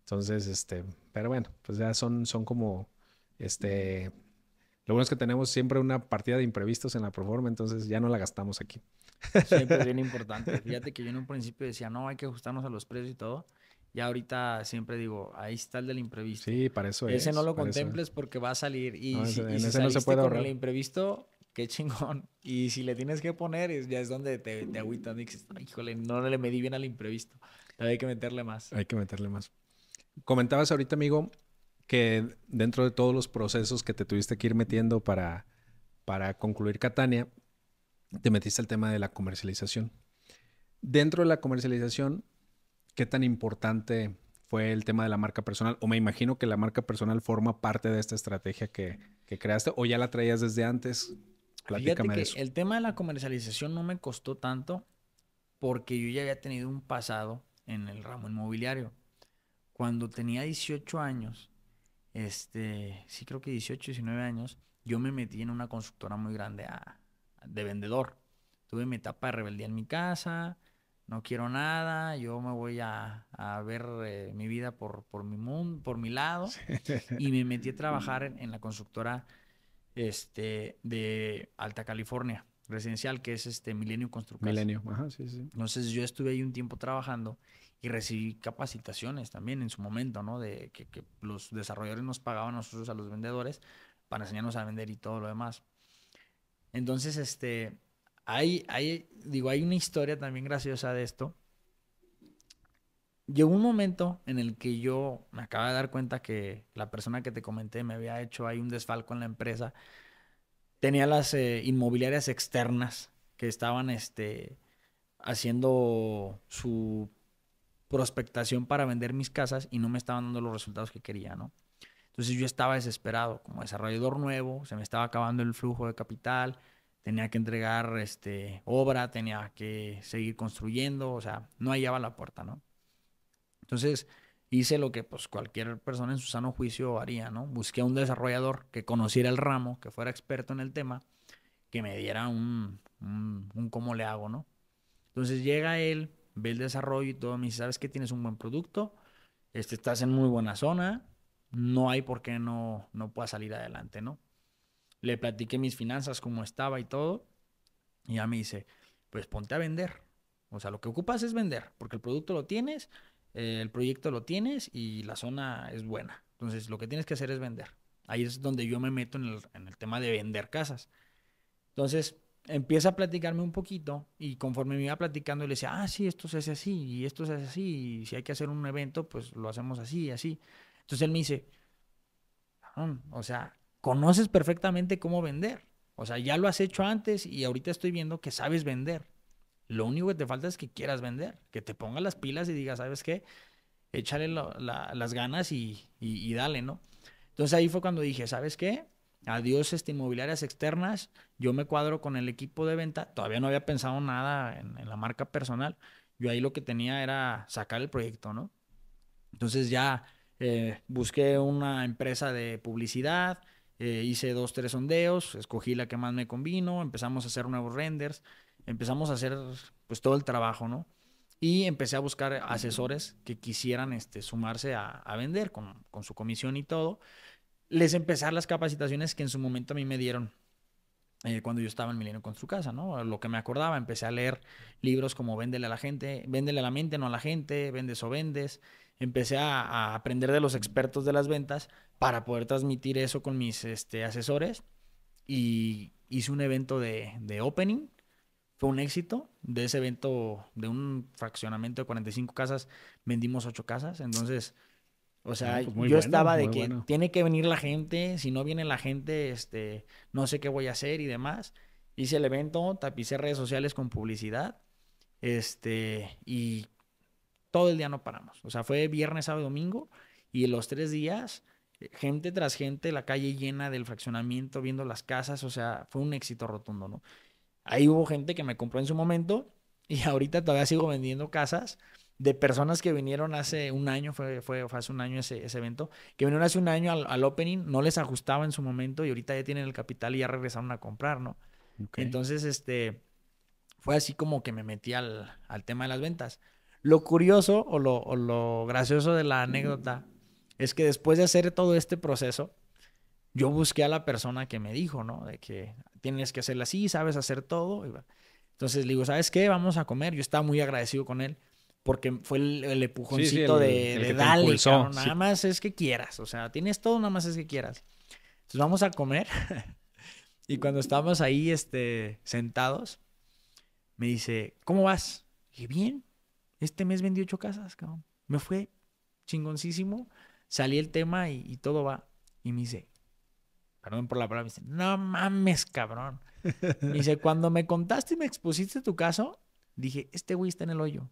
Entonces, este, pero bueno, pues ya son, son como, este, lo bueno es que tenemos siempre una partida de imprevistos en la Proforma, entonces ya no la gastamos aquí. Siempre es bien [laughs] importante. Fíjate que yo en un principio decía, no, hay que ajustarnos a los precios y todo. Y ahorita siempre digo, ahí está el del imprevisto. Sí, para eso ese es. Ese no lo contemples porque va a salir. Y si, ese no se puede el imprevisto, qué chingón. [laughs] Y si le tienes que poner, ya es donde te, te Dices, no le medí bien al imprevisto. Hay que meterle más. Hay que meterle más. Comentabas ahorita, amigo, que dentro de todos los procesos que te tuviste que ir metiendo para, para concluir Catania, te metiste al tema de la comercialización. Dentro de la comercialización, ¿qué tan importante fue el tema de la marca personal? O me imagino que la marca personal forma parte de esta estrategia que, que creaste, o ya la traías desde antes el tema de la comercialización no me costó tanto porque yo ya había tenido un pasado en el ramo inmobiliario. Cuando tenía 18 años, este, sí creo que 18, 19 años, yo me metí en una constructora muy grande ah, de vendedor. Tuve mi etapa de rebeldía en mi casa, no quiero nada, yo me voy a, ver eh, mi vida por, mi mundo, por mi lado. [laughs] Y me metí a trabajar en la constructora este, de Alta California, residencial, que es este Milenio Construcción. Entonces yo estuve ahí un tiempo trabajando y recibí capacitaciones también en su momento, ¿no? De que, los desarrolladores nos pagaban a nosotros a los vendedores para enseñarnos a vender y todo lo demás. Entonces, este, hay, hay, digo, hay una historia también graciosa de esto llegó un momento en el que yo me acaba de dar cuenta que la persona que te comenté me había hecho ahí un desfalco en la empresa. Tenía las eh, inmobiliarias externas que estaban este, haciendo su prospectación para vender mis casas y no me estaban dando los resultados que quería, ¿no? Entonces yo estaba desesperado, como desarrollador nuevo, se me estaba acabando el flujo de capital, tenía que entregar este, obra, tenía que seguir construyendo, o sea, no hallaba la puerta, ¿no? Entonces hice lo que pues cualquier persona en su sano juicio haría, ¿no? Busqué a un desarrollador que conociera el ramo, que fuera experto en el tema, que me diera un, un, cómo le hago, ¿no? Entonces llega él, ve el desarrollo y todo, me dice, ¿sabes que tienes un buen producto? Este, estás en muy buena zona, no hay por qué no, no pueda salir adelante, ¿no? Le platiqué mis finanzas, cómo estaba y todo, y ya me dice, pues ponte a vender. O sea, lo que ocupas es vender, porque el producto lo tienes, el proyecto lo tienes y la zona es buena. Entonces lo que tienes que hacer es vender. Ahí es donde yo me meto en el, tema de vender casas. Entonces empieza a platicarme un poquito y conforme me iba platicando le decía, ah, sí, esto se hace así y esto se hace así y si hay que hacer un evento, pues lo hacemos así, y así. Entonces él me dice, o sea, conoces perfectamente cómo vender. O sea, ya lo has hecho antes y ahorita estoy viendo que sabes vender. Lo único que te falta es que quieras vender, que te pongas las pilas y digas, ¿sabes qué? Échale las ganas y, dale, ¿no? Entonces ahí fue cuando dije, ¿sabes qué? Adiós este, inmobiliarias externas, yo me cuadro con el equipo de venta, todavía no había pensado nada en, la marca personal, yo ahí lo que tenía era sacar el proyecto, ¿no? Entonces ya eh, busqué una empresa de publicidad, eh, hice dos, tres sondeos, escogí la que más me convino, empezamos a hacer nuevos renders, empezamos a hacer pues todo el trabajo, ¿no? Y empecé a buscar asesores que quisieran este, sumarse a, vender con, su comisión y todo. Les empezar las capacitaciones que en su momento a mí me dieron eh, cuando yo estaba en Milenio con su casa, ¿no? Lo que me acordaba, empecé a leer libros como Véndele a la gente, Véndele a la mente, no a la gente, Vendes o Vendes. Empecé a, aprender de los expertos de las ventas para poder transmitir eso con mis este, asesores y hice un evento de, de opening fue un éxito. De ese evento, de un fraccionamiento de 45 casas, vendimos 8 casas. Entonces, o sea, ah, pues yo estaba de que tiene que venir la gente. Si no viene la gente, este, no sé qué voy a hacer y demás. Hice el evento, tapicé redes sociales con publicidad. Este, y todo el día no paramos. O sea, fue viernes, sábado domingo. Y en los tres días, gente tras gente, la calle llena del fraccionamiento, viendo las casas. O sea, fue un éxito rotundo, ¿no? Ahí hubo gente que me compró en su momento y [laughs] ahorita todavía sigo vendiendo casas de personas que vinieron hace un año, fue, fue, hace un año ese, evento, que vinieron hace un año al, opening, no les ajustaba en su momento y ahorita ya tienen el capital y ya regresaron a comprar, ¿no? Entonces, este, fue así como que me metí al, tema de las ventas. Lo curioso o lo, gracioso de la anécdota es que después de hacer todo este proceso, yo busqué a la persona que me dijo, ¿no? De que tienes que hacerla así, sabes hacer todo. Entonces le digo, ¿sabes qué? Vamos a comer. Yo estaba muy agradecido con él porque fue el, empujoncito de, dale, nada más es que quieras, o sea, tienes todo, nada más es que quieras. Entonces vamos a comer [laughs] y cuando estábamos ahí este, sentados, me dice, ¿cómo vas? Y bien, este mes vendí ocho casas, cabrón. Me fue chingoncísimo, salí el tema y, y todo va. Y me dice, perdón por la palabra, me dice, no mames, cabrón. dice, [laughs] cuando me contaste y me expusiste tu caso, dije, este güey está en el hoyo,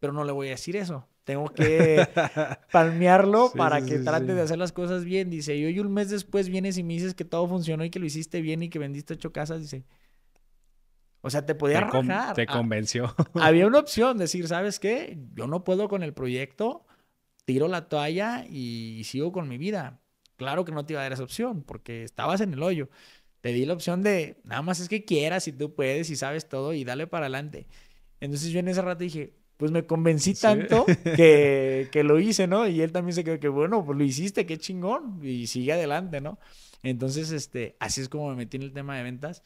pero no le voy a decir eso. Tengo que [laughs] palmearlo para que trate de hacer las cosas bien. Dice, y hoy un mes después vienes y me dices que todo funcionó y que lo hiciste bien y que vendiste ocho casas. Dice, o sea, te podía arrojar Te ah, convenció. [laughs] Había una opción, decir, ¿sabes qué? Yo no puedo con el proyecto, tiro la toalla y sigo con mi vida. Claro que no te iba a dar esa opción porque estabas en el hoyo. Te di la opción de nada más es que quieras y tú puedes y sabes todo y dale para adelante. Entonces yo en ese rato dije, pues me convencí tanto [laughs] que, que, lo hice, ¿no? Y él también se quedó que, bueno, pues lo hiciste, qué chingón, y sigue adelante, ¿no? Entonces, este, así es como me metí en el tema de ventas.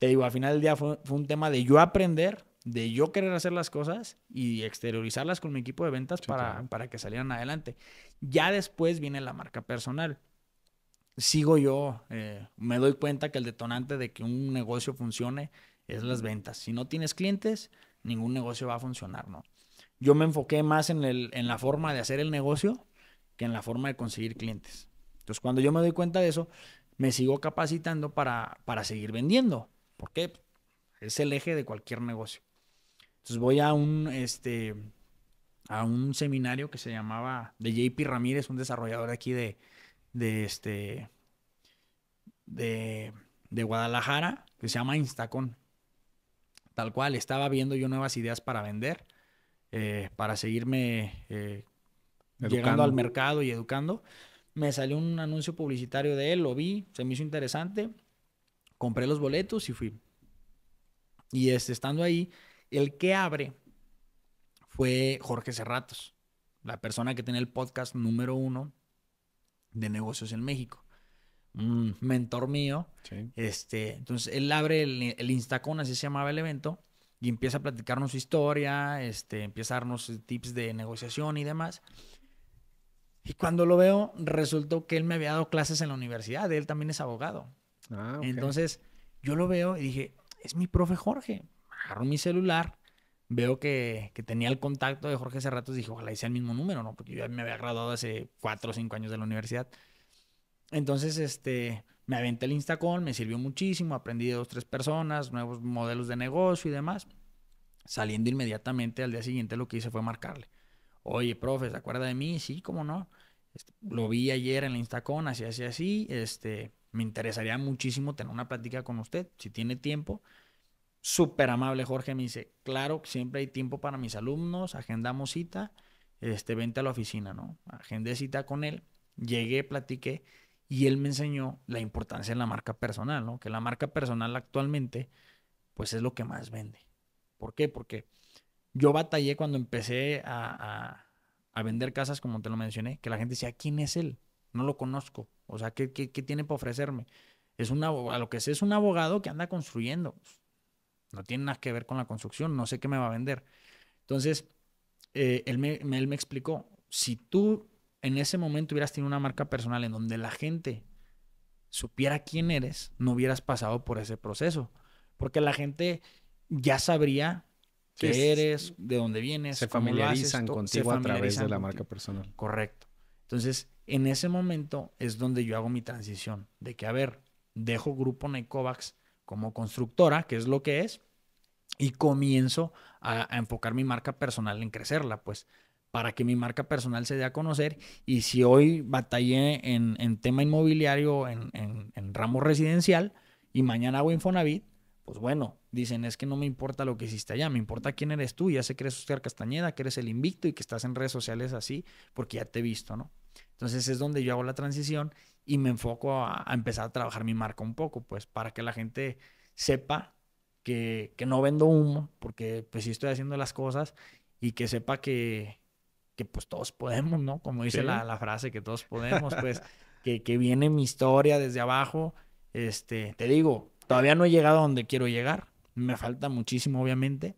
Te digo, al final del día fue un tema de yo aprender, de yo querer hacer las cosas y exteriorizarlas con mi equipo de ventas para, que salieran adelante. Ya después viene la marca personal. Sigo yo, eh, me doy cuenta que el detonante de que un negocio funcione es las ventas. Si no tienes clientes, ningún negocio va a funcionar, ¿no? Yo me enfoqué más en, la forma de hacer el negocio que en la forma de conseguir clientes. Entonces, cuando yo me doy cuenta de eso, me sigo capacitando para, seguir vendiendo. porque Es el eje de cualquier negocio. Entonces voy a un, este, a un seminario que se llamaba de JP Ramírez, un desarrollador aquí de, de este, de, de Guadalajara, que se llama Instacon. Tal cual, estaba viendo yo nuevas ideas para vender, eh, para seguirme eh, llegando al mercado y educando. Me salió un anuncio publicitario de él, lo vi, se me hizo interesante, compré los boletos y fui. Y este, estando ahí, el que abre fue Jorge Cerratos, la persona que tiene el podcast número uno de negocios en México. Un mentor mío. Este, entonces él abre el, el, Instacon, así se llamaba el evento, y empieza a platicarnos su historia, este, empieza a darnos tips de negociación y demás. Y cuando lo veo, resultó que él me había dado clases en la universidad, él también es abogado. Ah, entonces yo lo veo y dije, es mi profe Jorge agarro mi celular, veo que, que tenía el contacto de Jorge Cerratos y dije, ojalá hice el mismo número, ¿no? Porque yo ya me había graduado hace cuatro o cinco años de la universidad. Entonces, este, me aventé el Instacon, me sirvió muchísimo, aprendí de dos, tres personas, nuevos modelos de negocio y demás. Saliendo inmediatamente al día siguiente lo que hice fue marcarle. Oye, profe, ¿se acuerda de mí? Sí, cómo no. Este, lo vi ayer en el Instacon, así, así, así. Este, me interesaría muchísimo tener una plática con usted, si tiene tiempo súper amable Jorge, me dice, claro, siempre hay tiempo para mis alumnos, agendamos cita, este, vente a la oficina, ¿no? Agendé cita con él, llegué, platiqué y él me enseñó la importancia de la marca personal, ¿no? Que la marca personal actualmente, pues es lo que más vende. ¿Por qué? Porque yo batallé cuando empecé a, a, vender casas, como te lo mencioné, que la gente decía, ¿quién es él? No lo conozco. O sea, ¿qué, tiene para ofrecerme? Es abogado, a lo que sé es un abogado que anda construyendo. No tiene nada que ver con la construcción, no sé qué me va a vender. Entonces, eh, él, me, él me explicó, si tú en ese momento hubieras tenido una marca personal en donde la gente supiera quién eres, no hubieras pasado por ese proceso. Porque la gente ya sabría qué eres, de dónde vienes. Se familiarizan contigo a través de la marca personal. Correcto. Entonces, en ese momento es donde yo hago mi transición de que, a ver, dejo Grupo Necovax como constructora, que es lo que es, y comienzo a, enfocar mi marca personal en crecerla, pues para que mi marca personal se dé a conocer y si hoy batallé en, tema inmobiliario, en, ramo residencial y mañana hago Infonavit, pues bueno, dicen es que no me importa lo que hiciste allá, me importa quién eres tú, ya sé que eres Oscar Castañeda, que eres el invicto y que estás en redes sociales así porque ya te he visto, ¿no? Entonces es donde yo hago la transición y me enfoco a, empezar a trabajar mi marca un poco, pues para que la gente sepa que, que no vendo humo, porque pues sí estoy haciendo las cosas y que sepa que, que pues todos podemos, ¿no? Como dice la, frase, que todos podemos, [laughs] pues que, que, viene mi historia desde abajo. Este, te digo, todavía no he llegado a donde quiero llegar, me falta muchísimo, obviamente,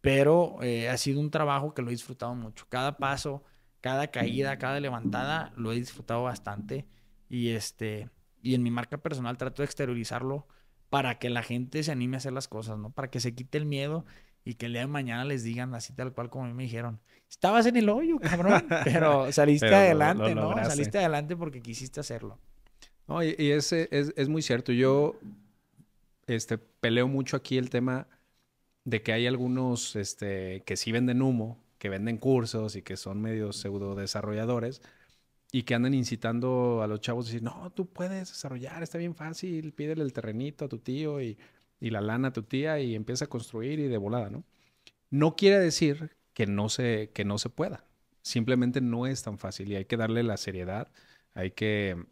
pero eh, ha sido un trabajo que lo he disfrutado mucho. Cada paso, cada caída, cada levantada, lo he disfrutado bastante y este, y en mi marca personal trato de exteriorizarlo para que la gente se anime a hacer las cosas, ¿no? Para que se quite el miedo y que el día de mañana les digan así tal cual como a mí me dijeron. Estabas en el hoyo, cabrón, [laughs] pero saliste adelante, ¿no? saliste adelante porque quisiste hacerlo. No, y, ese es, muy cierto. Yo este, peleo mucho aquí el tema de que hay algunos este, que sí venden humo, que venden cursos y que son medios pseudo desarrolladores y que andan incitando a los chavos a decir, no, tú puedes desarrollar, está bien fácil, pídele el terrenito a tu tío y, la lana a tu tía y empieza a construir y de volada, ¿no? No quiere decir que no se, que no se pueda, simplemente no es tan fácil y hay que darle la seriedad, hay que,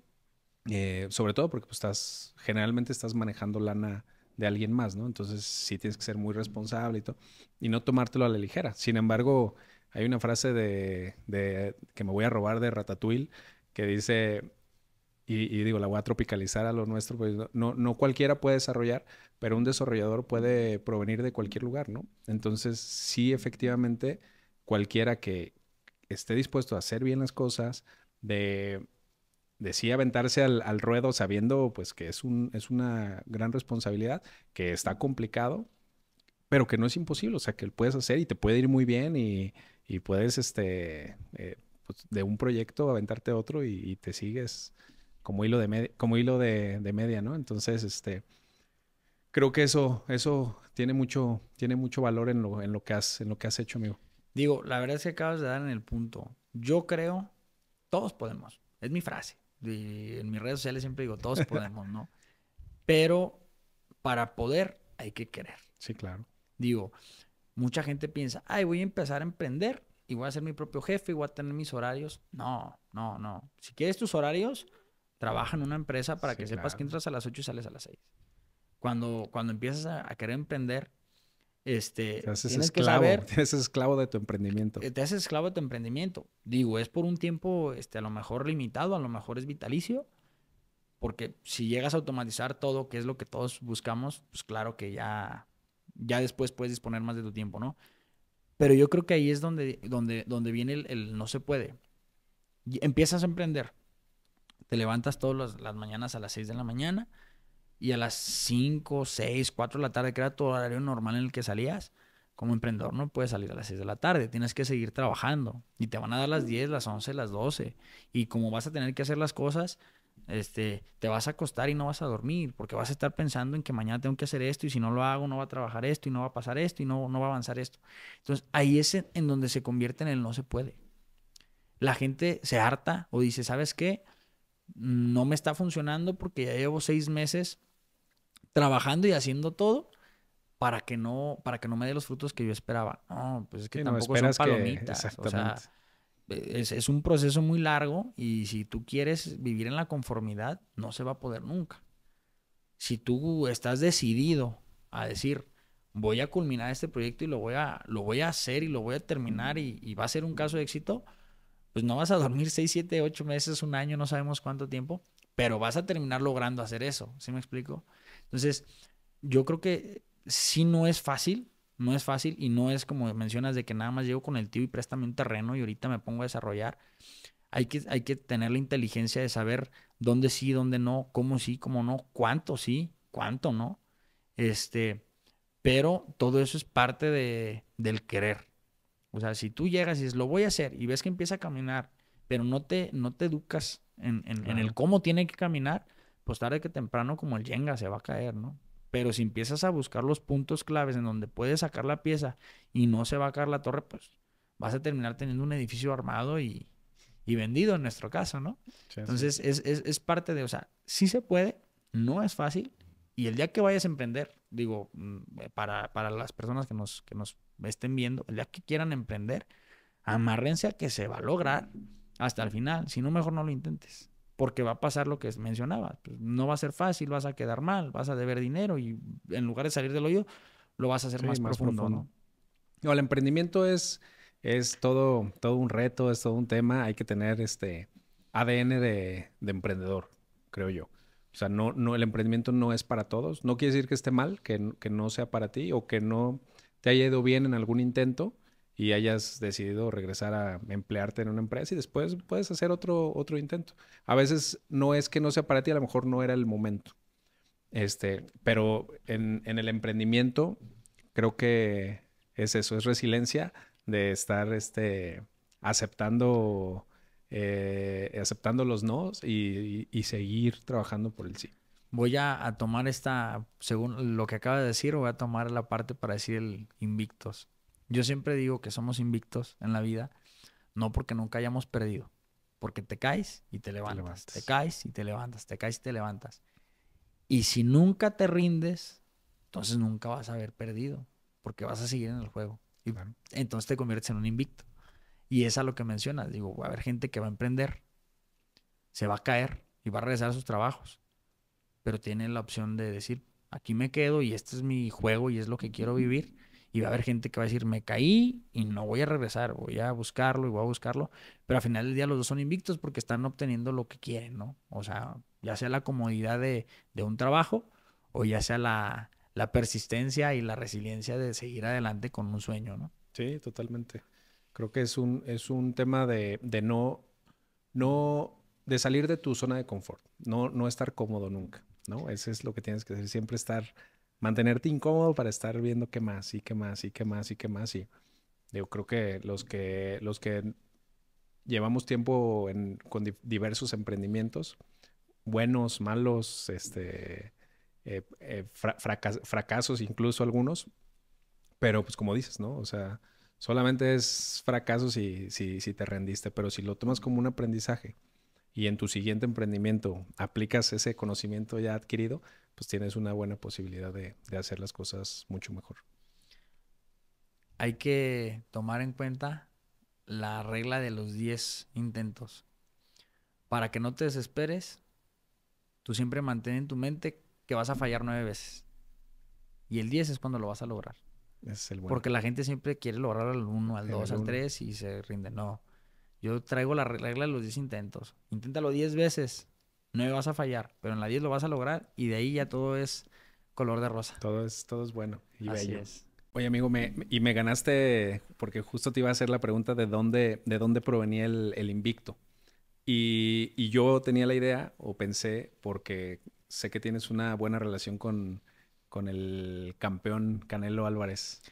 eh, sobre todo porque pues, estás, generalmente estás manejando lana de alguien más, ¿no? Entonces sí tienes que ser muy responsable y y no tomártelo a la ligera. Sin embargo, hay una frase de, que me voy a robar de Ratatouille que dice, y, digo, la voy a tropicalizar a lo nuestro, pues no, no cualquiera puede desarrollar, pero un desarrollador puede provenir de cualquier lugar, ¿no? Entonces, sí, efectivamente, cualquiera que esté dispuesto a hacer bien las cosas, de, de sí aventarse al, ruedo sabiendo pues que es, un, es una gran responsabilidad, que está complicado, pero que no es imposible, o sea, que lo puedes hacer y te puede ir muy bien y, y puedes, este, eh, pues, de un proyecto aventarte a otro y, te sigues como hilo, de, como hilo de, media, ¿no? Entonces, este, creo que eso, eso tiene mucho, tiene mucho valor en lo, que has, en lo que has hecho, amigo. Digo, la verdad es que acabas de dar en el punto. Yo creo, todos podemos. Es mi frase. en mis redes sociales siempre digo, todos [laughs] podemos, ¿no? Pero para poder hay que querer. Sí, claro. Digo, Mucha gente piensa, ay, voy a empezar a emprender y voy a ser mi propio jefe y voy a tener mis horarios. No, no, no. Si quieres tus horarios, trabaja en una empresa para que sepas que entras a las 8 y sales a las 6. Cuando, cuando empiezas a, querer emprender, este, te haces tienes esclavo, que saber, [laughs] te haces esclavo de tu emprendimiento. Eh, te haces esclavo de tu emprendimiento. Digo, es por un tiempo este, a lo mejor limitado, a lo mejor es vitalicio, porque si llegas a automatizar todo, que es lo que todos buscamos, pues claro que ya ya después puedes disponer más de tu tiempo, ¿no? Pero yo creo que ahí es donde, donde, donde viene el, no se puede. empiezas a emprender. Te levantas todas las, las, mañanas a las 6 de la mañana y a las 5, 6, 4 de la tarde, que era tu horario normal en el que salías, como emprendedor no puedes salir a las 6 de la tarde, tienes que seguir trabajando y te van a dar las 10, las 11, las 12. Y como vas a tener que hacer las cosas, este, te vas a acostar y no vas a dormir, porque vas a estar pensando en que mañana tengo que hacer esto y si no lo hago no va a trabajar esto y no va a pasar esto y no, no va a avanzar esto. Entonces ahí es en donde se convierte en el no se puede. La gente se harta o dice, ¿sabes qué? No me está funcionando porque ya llevo seis meses trabajando y haciendo todo para que no, para que no me dé los frutos que yo esperaba. No, pues es que tampoco es son palomitas es, un proceso muy largo y si tú quieres vivir en la conformidad, no se va a poder nunca. Si tú estás decidido a decir, voy a culminar este proyecto y lo voy a, lo voy a hacer y lo voy a terminar y, y va a ser un caso de éxito, pues no vas a dormir 6, 7, 8 meses, un año, no sabemos cuánto tiempo, pero vas a terminar logrando hacer eso, ¿sí me explico? Entonces, yo creo que si no es fácil, no es fácil y no es como mencionas de que nada más llego con el tío y préstame un terreno y ahorita me pongo a desarrollar. Hay que, hay que tener la inteligencia de saber dónde sí, dónde no, cómo sí, cómo no, cuánto sí, cuánto no. Este, pero todo eso es parte de, del querer. O sea, si tú llegas y dices, lo voy a hacer y ves que empieza a caminar, pero no te, no te educas en, en el cómo tiene que caminar, pues tarde que temprano como el yenga se va a caer, ¿no? Pero si empiezas a buscar los puntos claves en donde puedes sacar la pieza y no se va a caer la torre, pues vas a terminar teniendo un edificio armado y, vendido en nuestro caso, ¿no? Entonces Es, es, parte de, o sea, sí se puede, no es fácil, y el día que vayas a emprender, digo, mm, para, para las personas que nos, que nos estén viendo, el día que quieran emprender, amárrense a que se va a lograr hasta el final, si no, mejor no lo intentes porque va a pasar lo que mencionaba. Pues, no va a ser fácil, vas a quedar mal, vas a deber dinero y en lugar de salir del hoyo, lo vas a hacer más, profundo. ¿no? el emprendimiento es, es todo, todo un reto, es todo un tema. Hay que tener este ADN de, emprendedor, creo yo. O sea, no, no, el emprendimiento no es para todos. No quiere decir que esté mal, que, que no sea para ti o que no te haya ido bien en algún intento, y hayas decidido regresar a emplearte en una empresa y después puedes hacer otro, otro intento. A veces no es que no sea para ti, a lo mejor no era el momento. Este, pero en, el emprendimiento creo que es eso, es resiliencia de estar este, aceptando, eh, aceptando los no y, seguir trabajando por el sí. Voy a, tomar esta, según lo que acaba de decir, voy a tomar la parte para decir el invictos. Yo siempre digo que somos invictos en la vida, no porque nunca hayamos perdido, porque te caes y te levantas, te, caes y te levantas, te caes y te levantas. Y si nunca te rindes, entonces nunca vas a haber perdido, porque vas a seguir en el juego. Y entonces te conviertes en un invicto. Y es a lo que mencionas. Digo, va a haber gente que va a emprender, se va a caer y va a regresar a sus trabajos. Pero tiene la opción de decir, aquí me quedo y este es mi juego y es lo que quiero vivir y va a haber gente que va a decir, me caí y no voy a regresar, voy a buscarlo y voy a buscarlo, pero al final del día los dos son invictos porque están obteniendo lo que quieren, ¿no? O sea, ya sea la comodidad de, un trabajo o ya sea la, persistencia y la resiliencia de seguir adelante con un sueño, ¿no? Sí, totalmente. Creo que es un, es un tema de, no, no, de salir de tu zona de confort, no, no estar cómodo nunca, ¿no? Eso es lo que tienes que hacer, siempre estar mantenerte incómodo para estar viendo qué más y qué más y qué más y qué más. Y yo creo que los que, los que llevamos tiempo con diversos emprendimientos, buenos, malos, este, eh, eh, fracasos incluso algunos, pero pues como dices, ¿no? O sea, solamente es fracaso si, si, si te rendiste, pero si lo tomas como un aprendizaje y en tu siguiente emprendimiento aplicas ese conocimiento ya adquirido, pues tienes una buena posibilidad de, hacer las cosas mucho mejor. Hay que tomar en cuenta la regla de los 10 intentos. Para que no te desesperes, tú siempre mantén en tu mente que vas a fallar nueve veces. Y el 10 es cuando lo vas a lograr. Porque la gente siempre quiere lograr al 1, al 2, al 3 y se rinde. No. Yo traigo la regla de los 10 intentos. Inténtalo 10 veces no vas a fallar, pero en la 10 lo vas a lograr y de ahí ya todo es color de rosa. Todo es, todo es bueno y Así Es. Oye, amigo, me, y me ganaste porque justo te iba a hacer la pregunta de dónde, de dónde provenía el, invicto. Y, yo tenía la idea o pensé, porque sé que tienes una buena relación con, con el campeón Canelo Álvarez.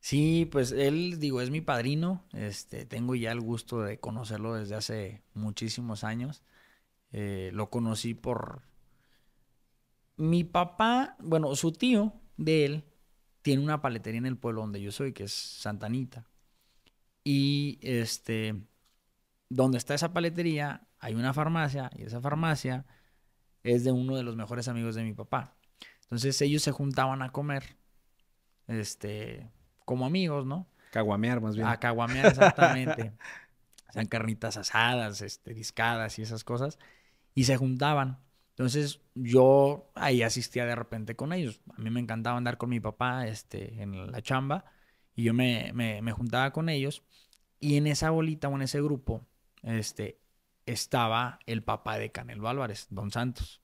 Sí, pues él, digo, es mi padrino. Este, tengo ya el gusto de conocerlo desde hace muchísimos años. Eh, lo conocí por... Mi papá, bueno, su tío de él tiene una paletería en el pueblo donde yo soy, que es Santanita... Y este, donde está esa paletería, hay una farmacia y esa farmacia es de uno de los mejores amigos de mi papá. Entonces ellos se juntaban a comer, este, como amigos, ¿no? Caguamear más bien. A caguamear, exactamente. Sean [laughs] carnitas asadas, este, discadas y esas cosas y se juntaban. Entonces yo ahí asistía de repente con ellos. A mí me encantaba andar con mi papá este, en la chamba y yo me, me, juntaba con ellos. Y en esa bolita o en ese grupo este, estaba el papá de Canelo Álvarez, Don Santos.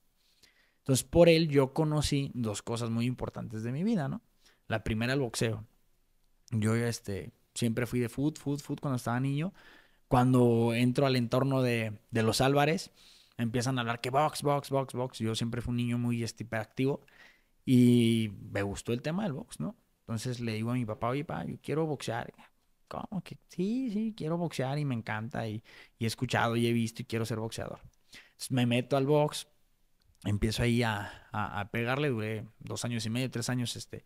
Entonces por él yo conocí dos cosas muy importantes de mi vida, ¿no? La primera el boxeo. Yo este, siempre fui de foot, foot, foot cuando estaba niño. Cuando entro al entorno de, de los Álvarez, empiezan a hablar que box, box, box, box. Yo siempre fui un niño muy este, activo y me gustó el tema del box, ¿no? Entonces le digo a mi papá, oye, papá, yo quiero boxear. ¿Cómo? Que sí, sí, quiero boxear y me encanta y, he escuchado y he visto y quiero ser boxeador. me meto al box, empiezo ahí a, a, pegarle, duré dos años y medio, tres años este,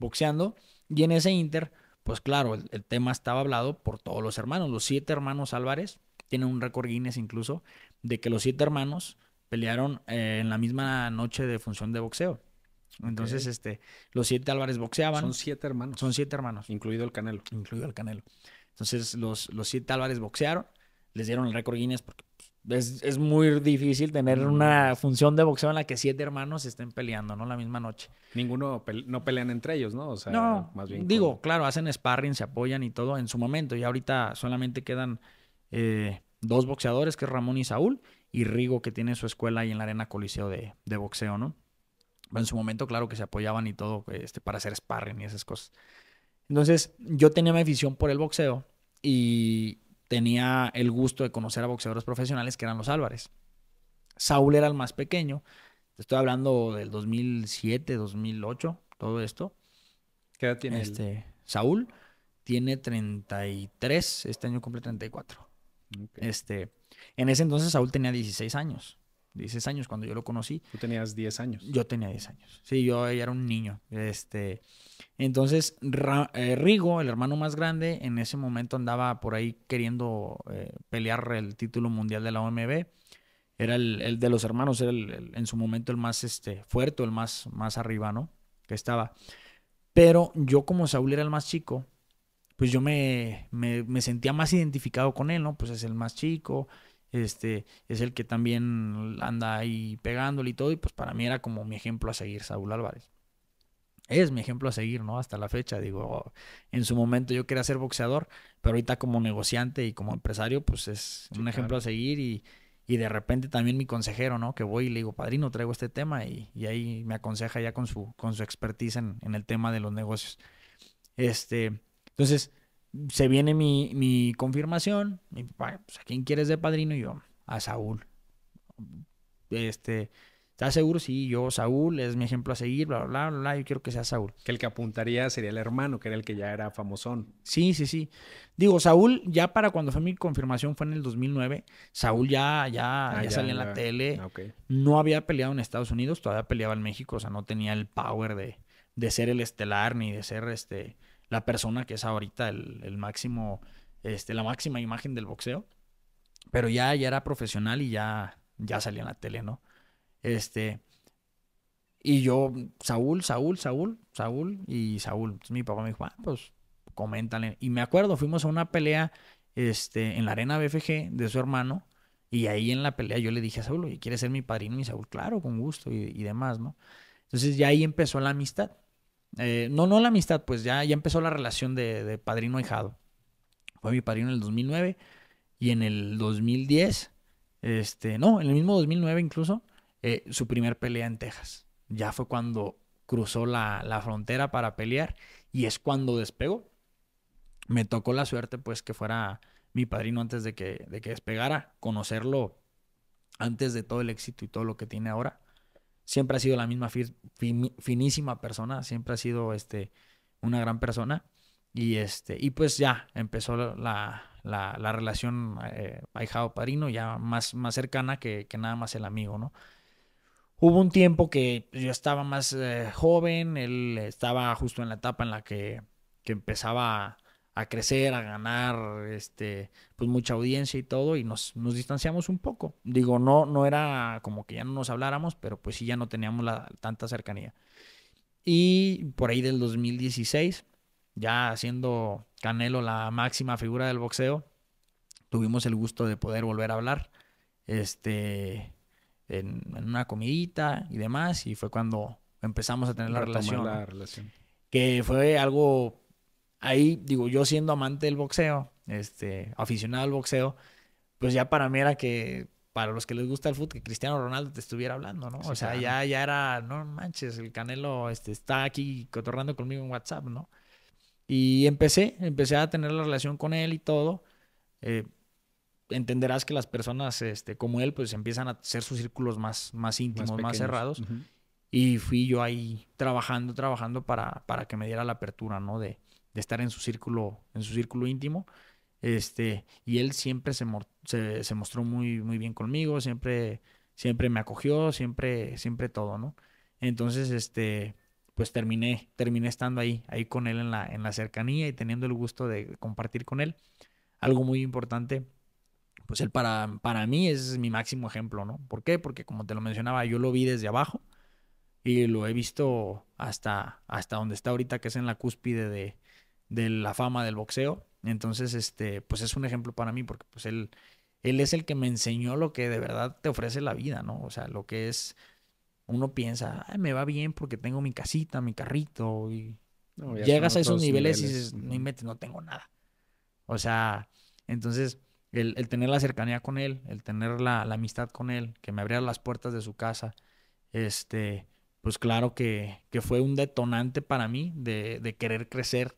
boxeando, y en ese Inter, pues claro, el, tema estaba hablado por todos los hermanos, los siete hermanos Álvarez, tienen un récord Guinness incluso de que los siete hermanos pelearon eh, en la misma noche de función de boxeo. Entonces, este, los siete Álvarez boxeaban. Son siete hermanos. Son siete hermanos. Incluido el Canelo. Incluido el Canelo. Entonces, los, los siete Álvarez boxearon, les dieron el récord Guinness porque pues, es, muy difícil tener mm. una función de boxeo en la que siete hermanos estén peleando, ¿no? La misma noche. Ninguno, no pelean entre ellos, ¿no? O sea, no, más bien. Digo, claro, hacen sparring, se apoyan y todo en su momento. Y ahorita solamente quedan eh, dos boxeadores, que es Ramón y Saúl, y Rigo, que tiene su escuela ahí en la Arena Coliseo de, boxeo, ¿no? En su momento, claro que se apoyaban y todo este, para hacer sparring y esas cosas. Entonces, yo tenía mi afición por el boxeo y tenía el gusto de conocer a boxeadores profesionales que eran los Álvarez. Saúl era el más pequeño, estoy hablando del 2007, 2008, todo esto. ¿Qué edad tiene? Este, Saúl tiene 33, este año cumple 34. Este, en ese entonces Saúl tenía 16 años. 16 años cuando yo lo conocí. Tú tenías 10 años. Yo tenía 10 años. Sí, yo era un niño. Este, entonces, eh, Rigo, el hermano más grande, en ese momento andaba por ahí queriendo eh, pelear el título mundial de la OMB. Era el, de los hermanos, era en su momento el más este, fuerte, el más, más arriba, ¿no? Que estaba. Pero yo como Saúl era el más chico, pues yo me, sentía más identificado con él, ¿no? Pues es el más chico, este, es el que también anda ahí pegándole y todo, y pues para mí era como mi ejemplo a seguir, Saúl Álvarez. Es mi ejemplo a seguir, ¿no? Hasta la fecha, digo, en su momento yo quería ser boxeador, pero ahorita como negociante y como empresario, pues es un ejemplo a seguir y, y, de repente también mi consejero, ¿no? Que voy y le digo, padrino, traigo este tema y, y ahí me aconseja ya con su, con su expertise en, en el tema de los negocios. Este, entonces, se viene mi, mi confirmación. Mi papá, pues, ¿a quién quieres de padrino? Y yo, a Saúl. Este, ¿estás seguro? Sí, yo, Saúl, es mi ejemplo a seguir, bla, bla, bla, bla. Yo quiero que sea Saúl. Que el que apuntaría sería el hermano, que era el que ya era famosón. Sí, sí, sí. Digo, Saúl, ya para cuando fue mi confirmación, fue en el 2009. Saúl ya, ah, ya, ya, salía en la tele. Ah, no había peleado en Estados Unidos, todavía peleaba en México. O sea, no tenía el power de ser el estelar ni de ser este la persona que es ahorita el, máximo, este, la máxima imagen del boxeo. Pero ya, ya era profesional y ya, ya salía en la tele, ¿no? Este, y yo, Saúl, Saúl, Saúl, Saúl y Saúl. mi papá me dijo, ah, pues coméntale. Y me acuerdo, fuimos a una pelea este, en la arena BFG de su hermano. Y ahí en la pelea yo le dije a Saúl, oye, ¿quieres ser mi padrino? Y Saúl, claro, con gusto y, y demás, ¿no? Entonces ya ahí empezó la amistad. Eh, no, no la amistad, pues ya, ya empezó la relación de, padrino-ahijado. Fue mi padrino en el 2009 y en el 2010, este, no, en el mismo 2009 incluso, eh, su primer pelea en Texas. Ya fue cuando cruzó la, la frontera para pelear y es cuando despegó. Me tocó la suerte pues que fuera mi padrino antes de que, de que despegara, conocerlo antes de todo el éxito y todo lo que tiene ahora siempre ha sido la misma finísima persona, siempre ha sido este, una gran persona. Y, este, y pues ya empezó la, la, relación eh, ahijado-padrino, ya más, más cercana que, nada más el amigo, ¿no? Hubo un tiempo que yo estaba más eh, joven, él estaba justo en la etapa en la que, que empezaba a crecer, a ganar, este, pues mucha audiencia y todo, y nos, nos distanciamos un poco. Digo, no, no era como que ya no nos habláramos, pero pues sí ya no teníamos la, tanta cercanía. Y por ahí del 2016, ya siendo Canelo la máxima figura del boxeo, tuvimos el gusto de poder volver a hablar, este, en, una comidita y demás, y fue cuando empezamos a tener la relación. Que fue algo ahí, digo, yo siendo amante del boxeo, este, aficionado al boxeo, pues ya para mí era que, para los que les gusta el fútbol, que Cristiano Ronaldo te estuviera hablando, ¿no? o sea, ya, ya era, no manches, el Canelo este, está aquí cotorrando conmigo en WhatsApp, ¿no? Y empecé, empecé a tener la relación con él y todo. Eh, entenderás que las personas este, como él, pues empiezan a hacer sus círculos más, más íntimos, más, cerrados. Y fui yo ahí trabajando, trabajando para, para que me diera la apertura, ¿no? De, de estar en su círculo, en su círculo íntimo. Este, y él siempre se, se, mostró muy, muy bien conmigo, siempre, siempre me acogió, siempre, siempre todo, ¿no? Entonces, este, pues terminé, terminé estando ahí, ahí con él en la, en la cercanía y teniendo el gusto de compartir con él. Algo muy importante, pues él para, para mí es mi máximo ejemplo, ¿no? ¿Por qué? Porque como te lo mencionaba, yo lo vi desde abajo y lo he visto hasta, hasta donde está ahorita, que es en la cúspide de, de la fama del boxeo. Entonces, este, pues es un ejemplo para mí porque pues él, él es el que me enseñó lo que de verdad te ofrece la vida, ¿no? O sea, lo que es, uno piensa, me va bien porque tengo mi casita, mi carrito y llegas a esos niveles, y dices, no no tengo nada. O sea, entonces el, tener la cercanía con él, el tener la, la, amistad con él, que me abriera las puertas de su casa, este, pues claro que, que fue un detonante para mí de, de querer crecer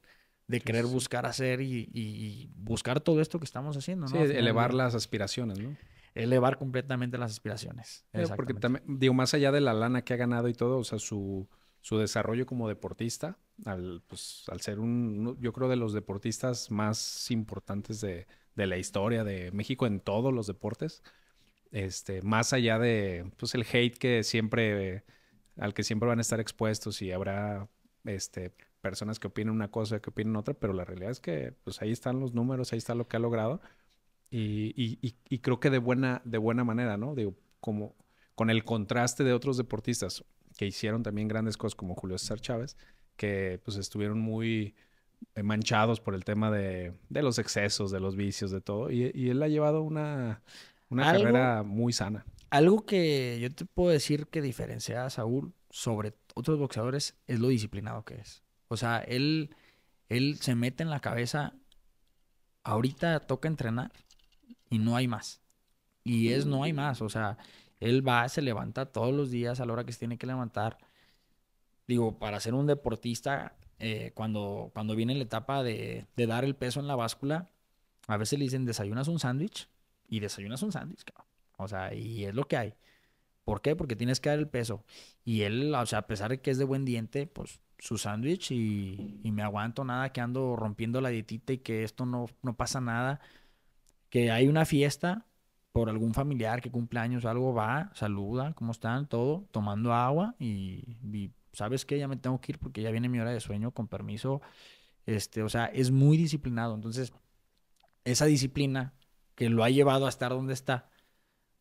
de querer buscar hacer y, buscar todo esto que estamos haciendo, ¿no? Sí, elevar las aspiraciones, ¿no? Elevar completamente las aspiraciones. Eh, porque también, digo, más allá de la lana que ha ganado y todo, o sea, su, su desarrollo como deportista, al, pues, al ser un, yo creo, de los deportistas más importantes de, de la historia de México en todos los deportes, este, más allá de, pues, el hate que siempre, al que siempre van a estar expuestos y habrá, este, personas que opinan una cosa, que opinan otra, pero la realidad es que pues ahí están los números, ahí está lo que ha logrado y, y, creo que de buena, de buena manera, ¿no? Digo, como con el contraste de otros deportistas que hicieron también grandes cosas como Julio César Chávez, que pues estuvieron muy eh, manchados por el tema de, de los excesos, de los vicios, de todo, y, él ha llevado una, una carrera muy sana. Algo que yo te puedo decir que diferencia a Saúl sobre otros boxeadores es lo disciplinado que es. O sea, él, él se mete en la cabeza, ahorita toca entrenar y no hay más. Y es no hay más, o sea, él va, se levanta todos los días a la hora que se tiene que levantar. Digo, para ser un deportista, eh, cuando, cuando viene la etapa de, de, dar el peso en la báscula, a veces le dicen, desayunas un sándwich y desayunas un sándwich, O sea, y es lo que hay. ¿Por qué? Porque tienes que dar el peso. Y él, o sea, a pesar de que es de buen diente, pues su sándwich y, me aguanto nada que ando rompiendo la dietita y que esto no, no pasa nada. Que hay una fiesta por algún familiar que cumpleaños o algo, va, saluda, ¿cómo están? Todo, tomando agua y, ¿sabes que Ya me tengo que ir porque ya viene mi hora de sueño, con permiso. Este, o sea, es muy disciplinado. Entonces, esa disciplina que lo ha llevado a estar donde está,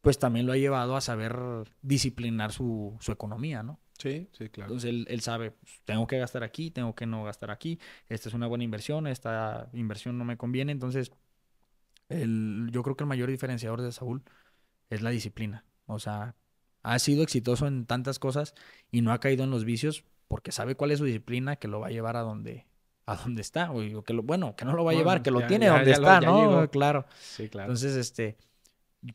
pues también lo ha llevado a saber disciplinar su, su economía, ¿no? Sí, sí, claro. Entonces él, sabe, pues, tengo que gastar aquí, tengo que no gastar aquí, esta es una buena inversión, esta inversión no me conviene. Entonces, el, yo creo que el mayor diferenciador de Saúl es la disciplina. O sea, ha sido exitoso en tantas cosas y no ha caído en los vicios porque sabe cuál es su disciplina que lo va a llevar a donde, a donde está. O que bueno, que no lo va a llevar, que lo tiene donde está, ¿no? Claro. Sí, claro. Entonces, este,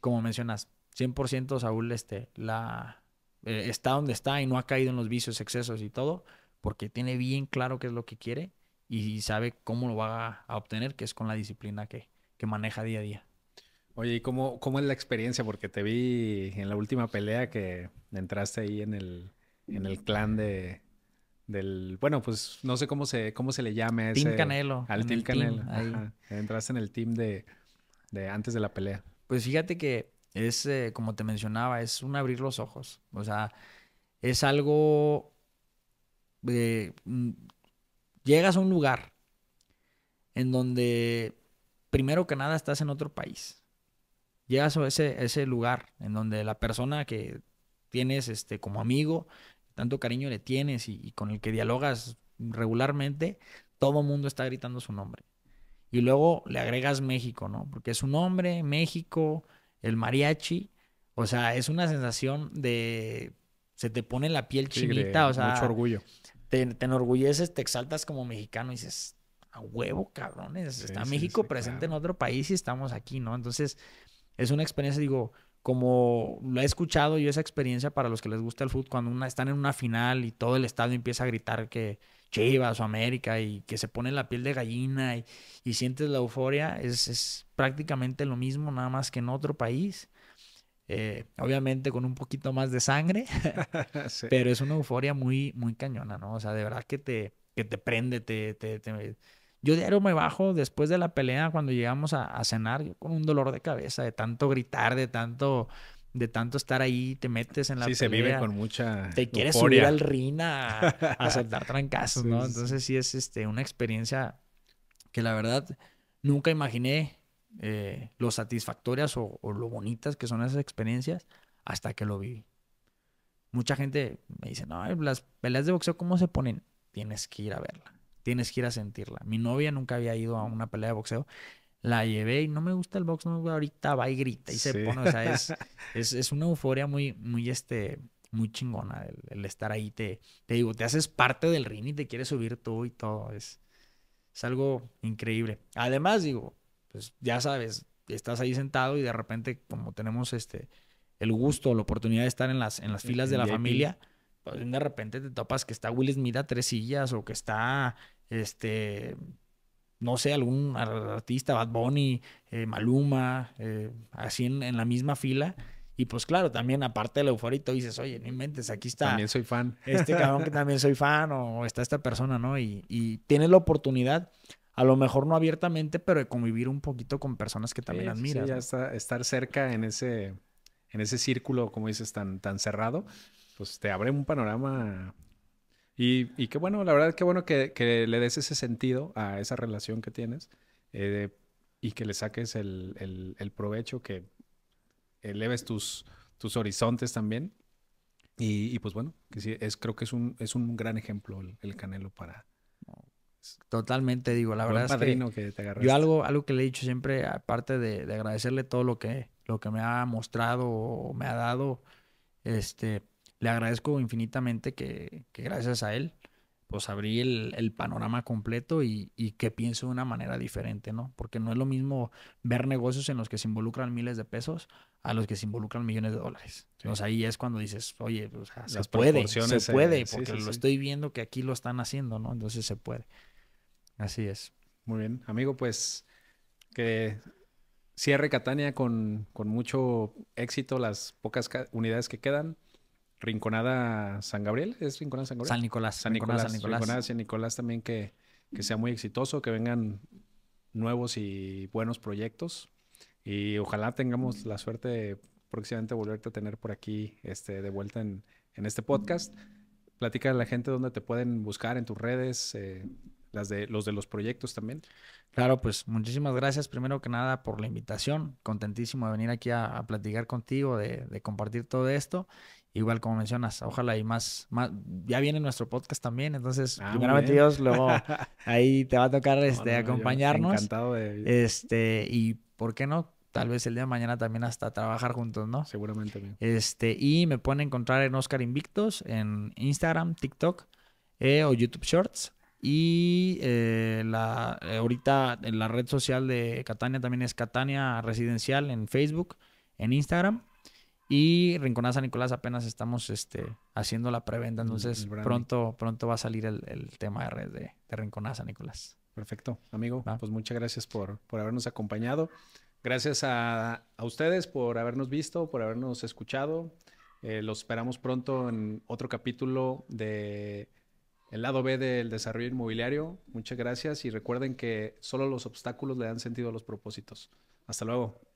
como mencionas, 100% Saúl, este, la, eh, está donde está y no ha caído en los vicios, excesos y todo, porque tiene bien claro qué es lo que quiere y sabe cómo lo va a, obtener, que es con la disciplina que, maneja día a día. Oye, ¿y cómo, es la experiencia? Porque te vi en la última pelea que entraste ahí en el, en el clan de, del, bueno, pues no sé cómo se, cómo se le llame. Team Canelo. Al Team Canelo. Entraste en el team de, de antes de la pelea. Pues fíjate que es, eh, como te mencionaba, es un abrir los ojos. O sea, es algo... Mm, llegas a un lugar en donde, primero que nada, estás en otro país. Llegas a ese, ese lugar en donde la persona que tienes este, como amigo, tanto cariño le tienes y, con el que dialogas regularmente, todo mundo está gritando su nombre. Y luego le agregas México, ¿no? Porque es un nombre, México, el mariachi. O sea, es una sensación de... Se te pone la piel chinita, o sea... Mucho orgullo. Te, enorgulleces, te exaltas como mexicano y dices, a huevo, cabrones. está México presente en otro país y estamos aquí, ¿no? Entonces, es una experiencia, digo, como lo he escuchado yo esa experiencia para los que les gusta el fútbol, cuando están en una final y todo el estadio empieza a gritar que Chivas o América y que se pone la piel de gallina y, sientes la euforia, es, es, prácticamente lo mismo, nada más que en otro país. Eh, obviamente con un poquito más de sangre, [laughs] [laughs] pero es una euforia muy, muy cañona, ¿no? O sea, de verdad que te, que te prende, te, te, Yo diario me bajo después de la pelea cuando llegamos a, cenar con un dolor de cabeza, de tanto gritar, de tanto de tanto estar ahí, te metes en la sí, pelea. se vive con mucha Te quieres euforia. subir al ring a, aceptar trancas, [laughs] ¿no? Entonces sí es este, una experiencia que la verdad nunca imaginé eh, lo satisfactorias o, o, lo bonitas que son esas experiencias hasta que lo viví. Mucha gente me dice, no, las peleas de boxeo, ¿cómo se ponen? Tienes que ir a verla, tienes que ir a sentirla. Mi novia nunca había ido a una pelea de boxeo la llevé y no me gusta el box, no, ahorita va y grita y se pone, o sea, [laughs] es, una euforia muy, muy, este, muy chingona el, estar ahí, te, te digo, te haces parte del ring y te quieres subir tú y todo, es, es algo increíble. Además, digo, pues ya sabes, estás ahí sentado y de repente como tenemos este, el gusto, la oportunidad de estar en las, en las filas de la familia, pues de repente te topas que está Will Smith a tres sillas o que está, este, no sé, algún artista, Bad Bunny, eh, Maluma, eh, así en, la misma fila. Y pues claro, también aparte del euforito dices, oye, no inventes, aquí está. También soy fan. Este cabrón que también soy fan, o, está esta persona, ¿no? Y, y, tienes la oportunidad, a lo mejor no abiertamente, pero de convivir un poquito con personas que también admiran. admiras. ya estar cerca en ese, en ese círculo, como dices, tan, tan cerrado, pues te abre un panorama y, qué bueno, la verdad, qué bueno que, le des ese sentido a esa relación que tienes eh, y que le saques el, provecho, que eleves tus, horizontes también. Y, pues bueno, que sí, es, creo que es un, es un gran ejemplo el, Canelo para, Totalmente, digo, la verdad es que, que te agarraste. yo algo, algo que le he dicho siempre, aparte de, agradecerle todo lo que, lo que me ha mostrado o me ha dado, este, le agradezco infinitamente que, gracias a él, pues abrí el, panorama completo y, que pienso de una manera diferente, ¿no? Porque no es lo mismo ver negocios en los que se involucran miles de pesos a los que se involucran millones de dólares. Entonces ahí es cuando dices, oye, pues, se puede, se puede, porque lo estoy viendo que aquí lo están haciendo, ¿no? Entonces se puede. Así es. Muy bien, amigo, pues que cierre Catania con mucho éxito las pocas unidades que quedan. Rinconada San Gabriel, ¿es Rinconada San Gabriel? San Nicolás. San Nicolás, San Nicolás. Rinconada San Nicolás también que, que sea muy exitoso, que vengan nuevos y buenos proyectos. Y ojalá tengamos la suerte de próximamente volverte a tener por aquí este, de vuelta en, en este podcast. Platica a la gente dónde te pueden buscar en tus redes, eh, las de, los de los proyectos también. Claro, pues muchísimas gracias primero que nada por la invitación. Contentísimo de venir aquí a, a platicar contigo, de, de compartir todo esto igual como mencionas, ojalá y más, más ya viene nuestro podcast también, entonces ah, primeramente Dios, luego [laughs] ahí te va a tocar este, acompañarnos. Encantado de... Este, y por qué no, tal vez el día de mañana también hasta trabajar juntos, ¿no? Seguramente. Este, y me pueden encontrar en Oscar Invictos, en Instagram, TikTok eh, o YouTube Shorts. Y eh, la, eh, ahorita en la red social de Catania también es Catania Residencial en Facebook, en Instagram. Y Rinconaza Nicolás apenas estamos este, haciendo la preventa, entonces pronto, pronto va a salir el, tema de, de, de, Nicolás. Perfecto, amigo. Pues muchas gracias por, por habernos acompañado. Gracias a, ustedes por habernos visto, por habernos escuchado. Eh, los esperamos pronto en otro capítulo de el lado B del desarrollo inmobiliario. Muchas gracias y recuerden que solo los obstáculos le dan sentido a los propósitos. Hasta luego.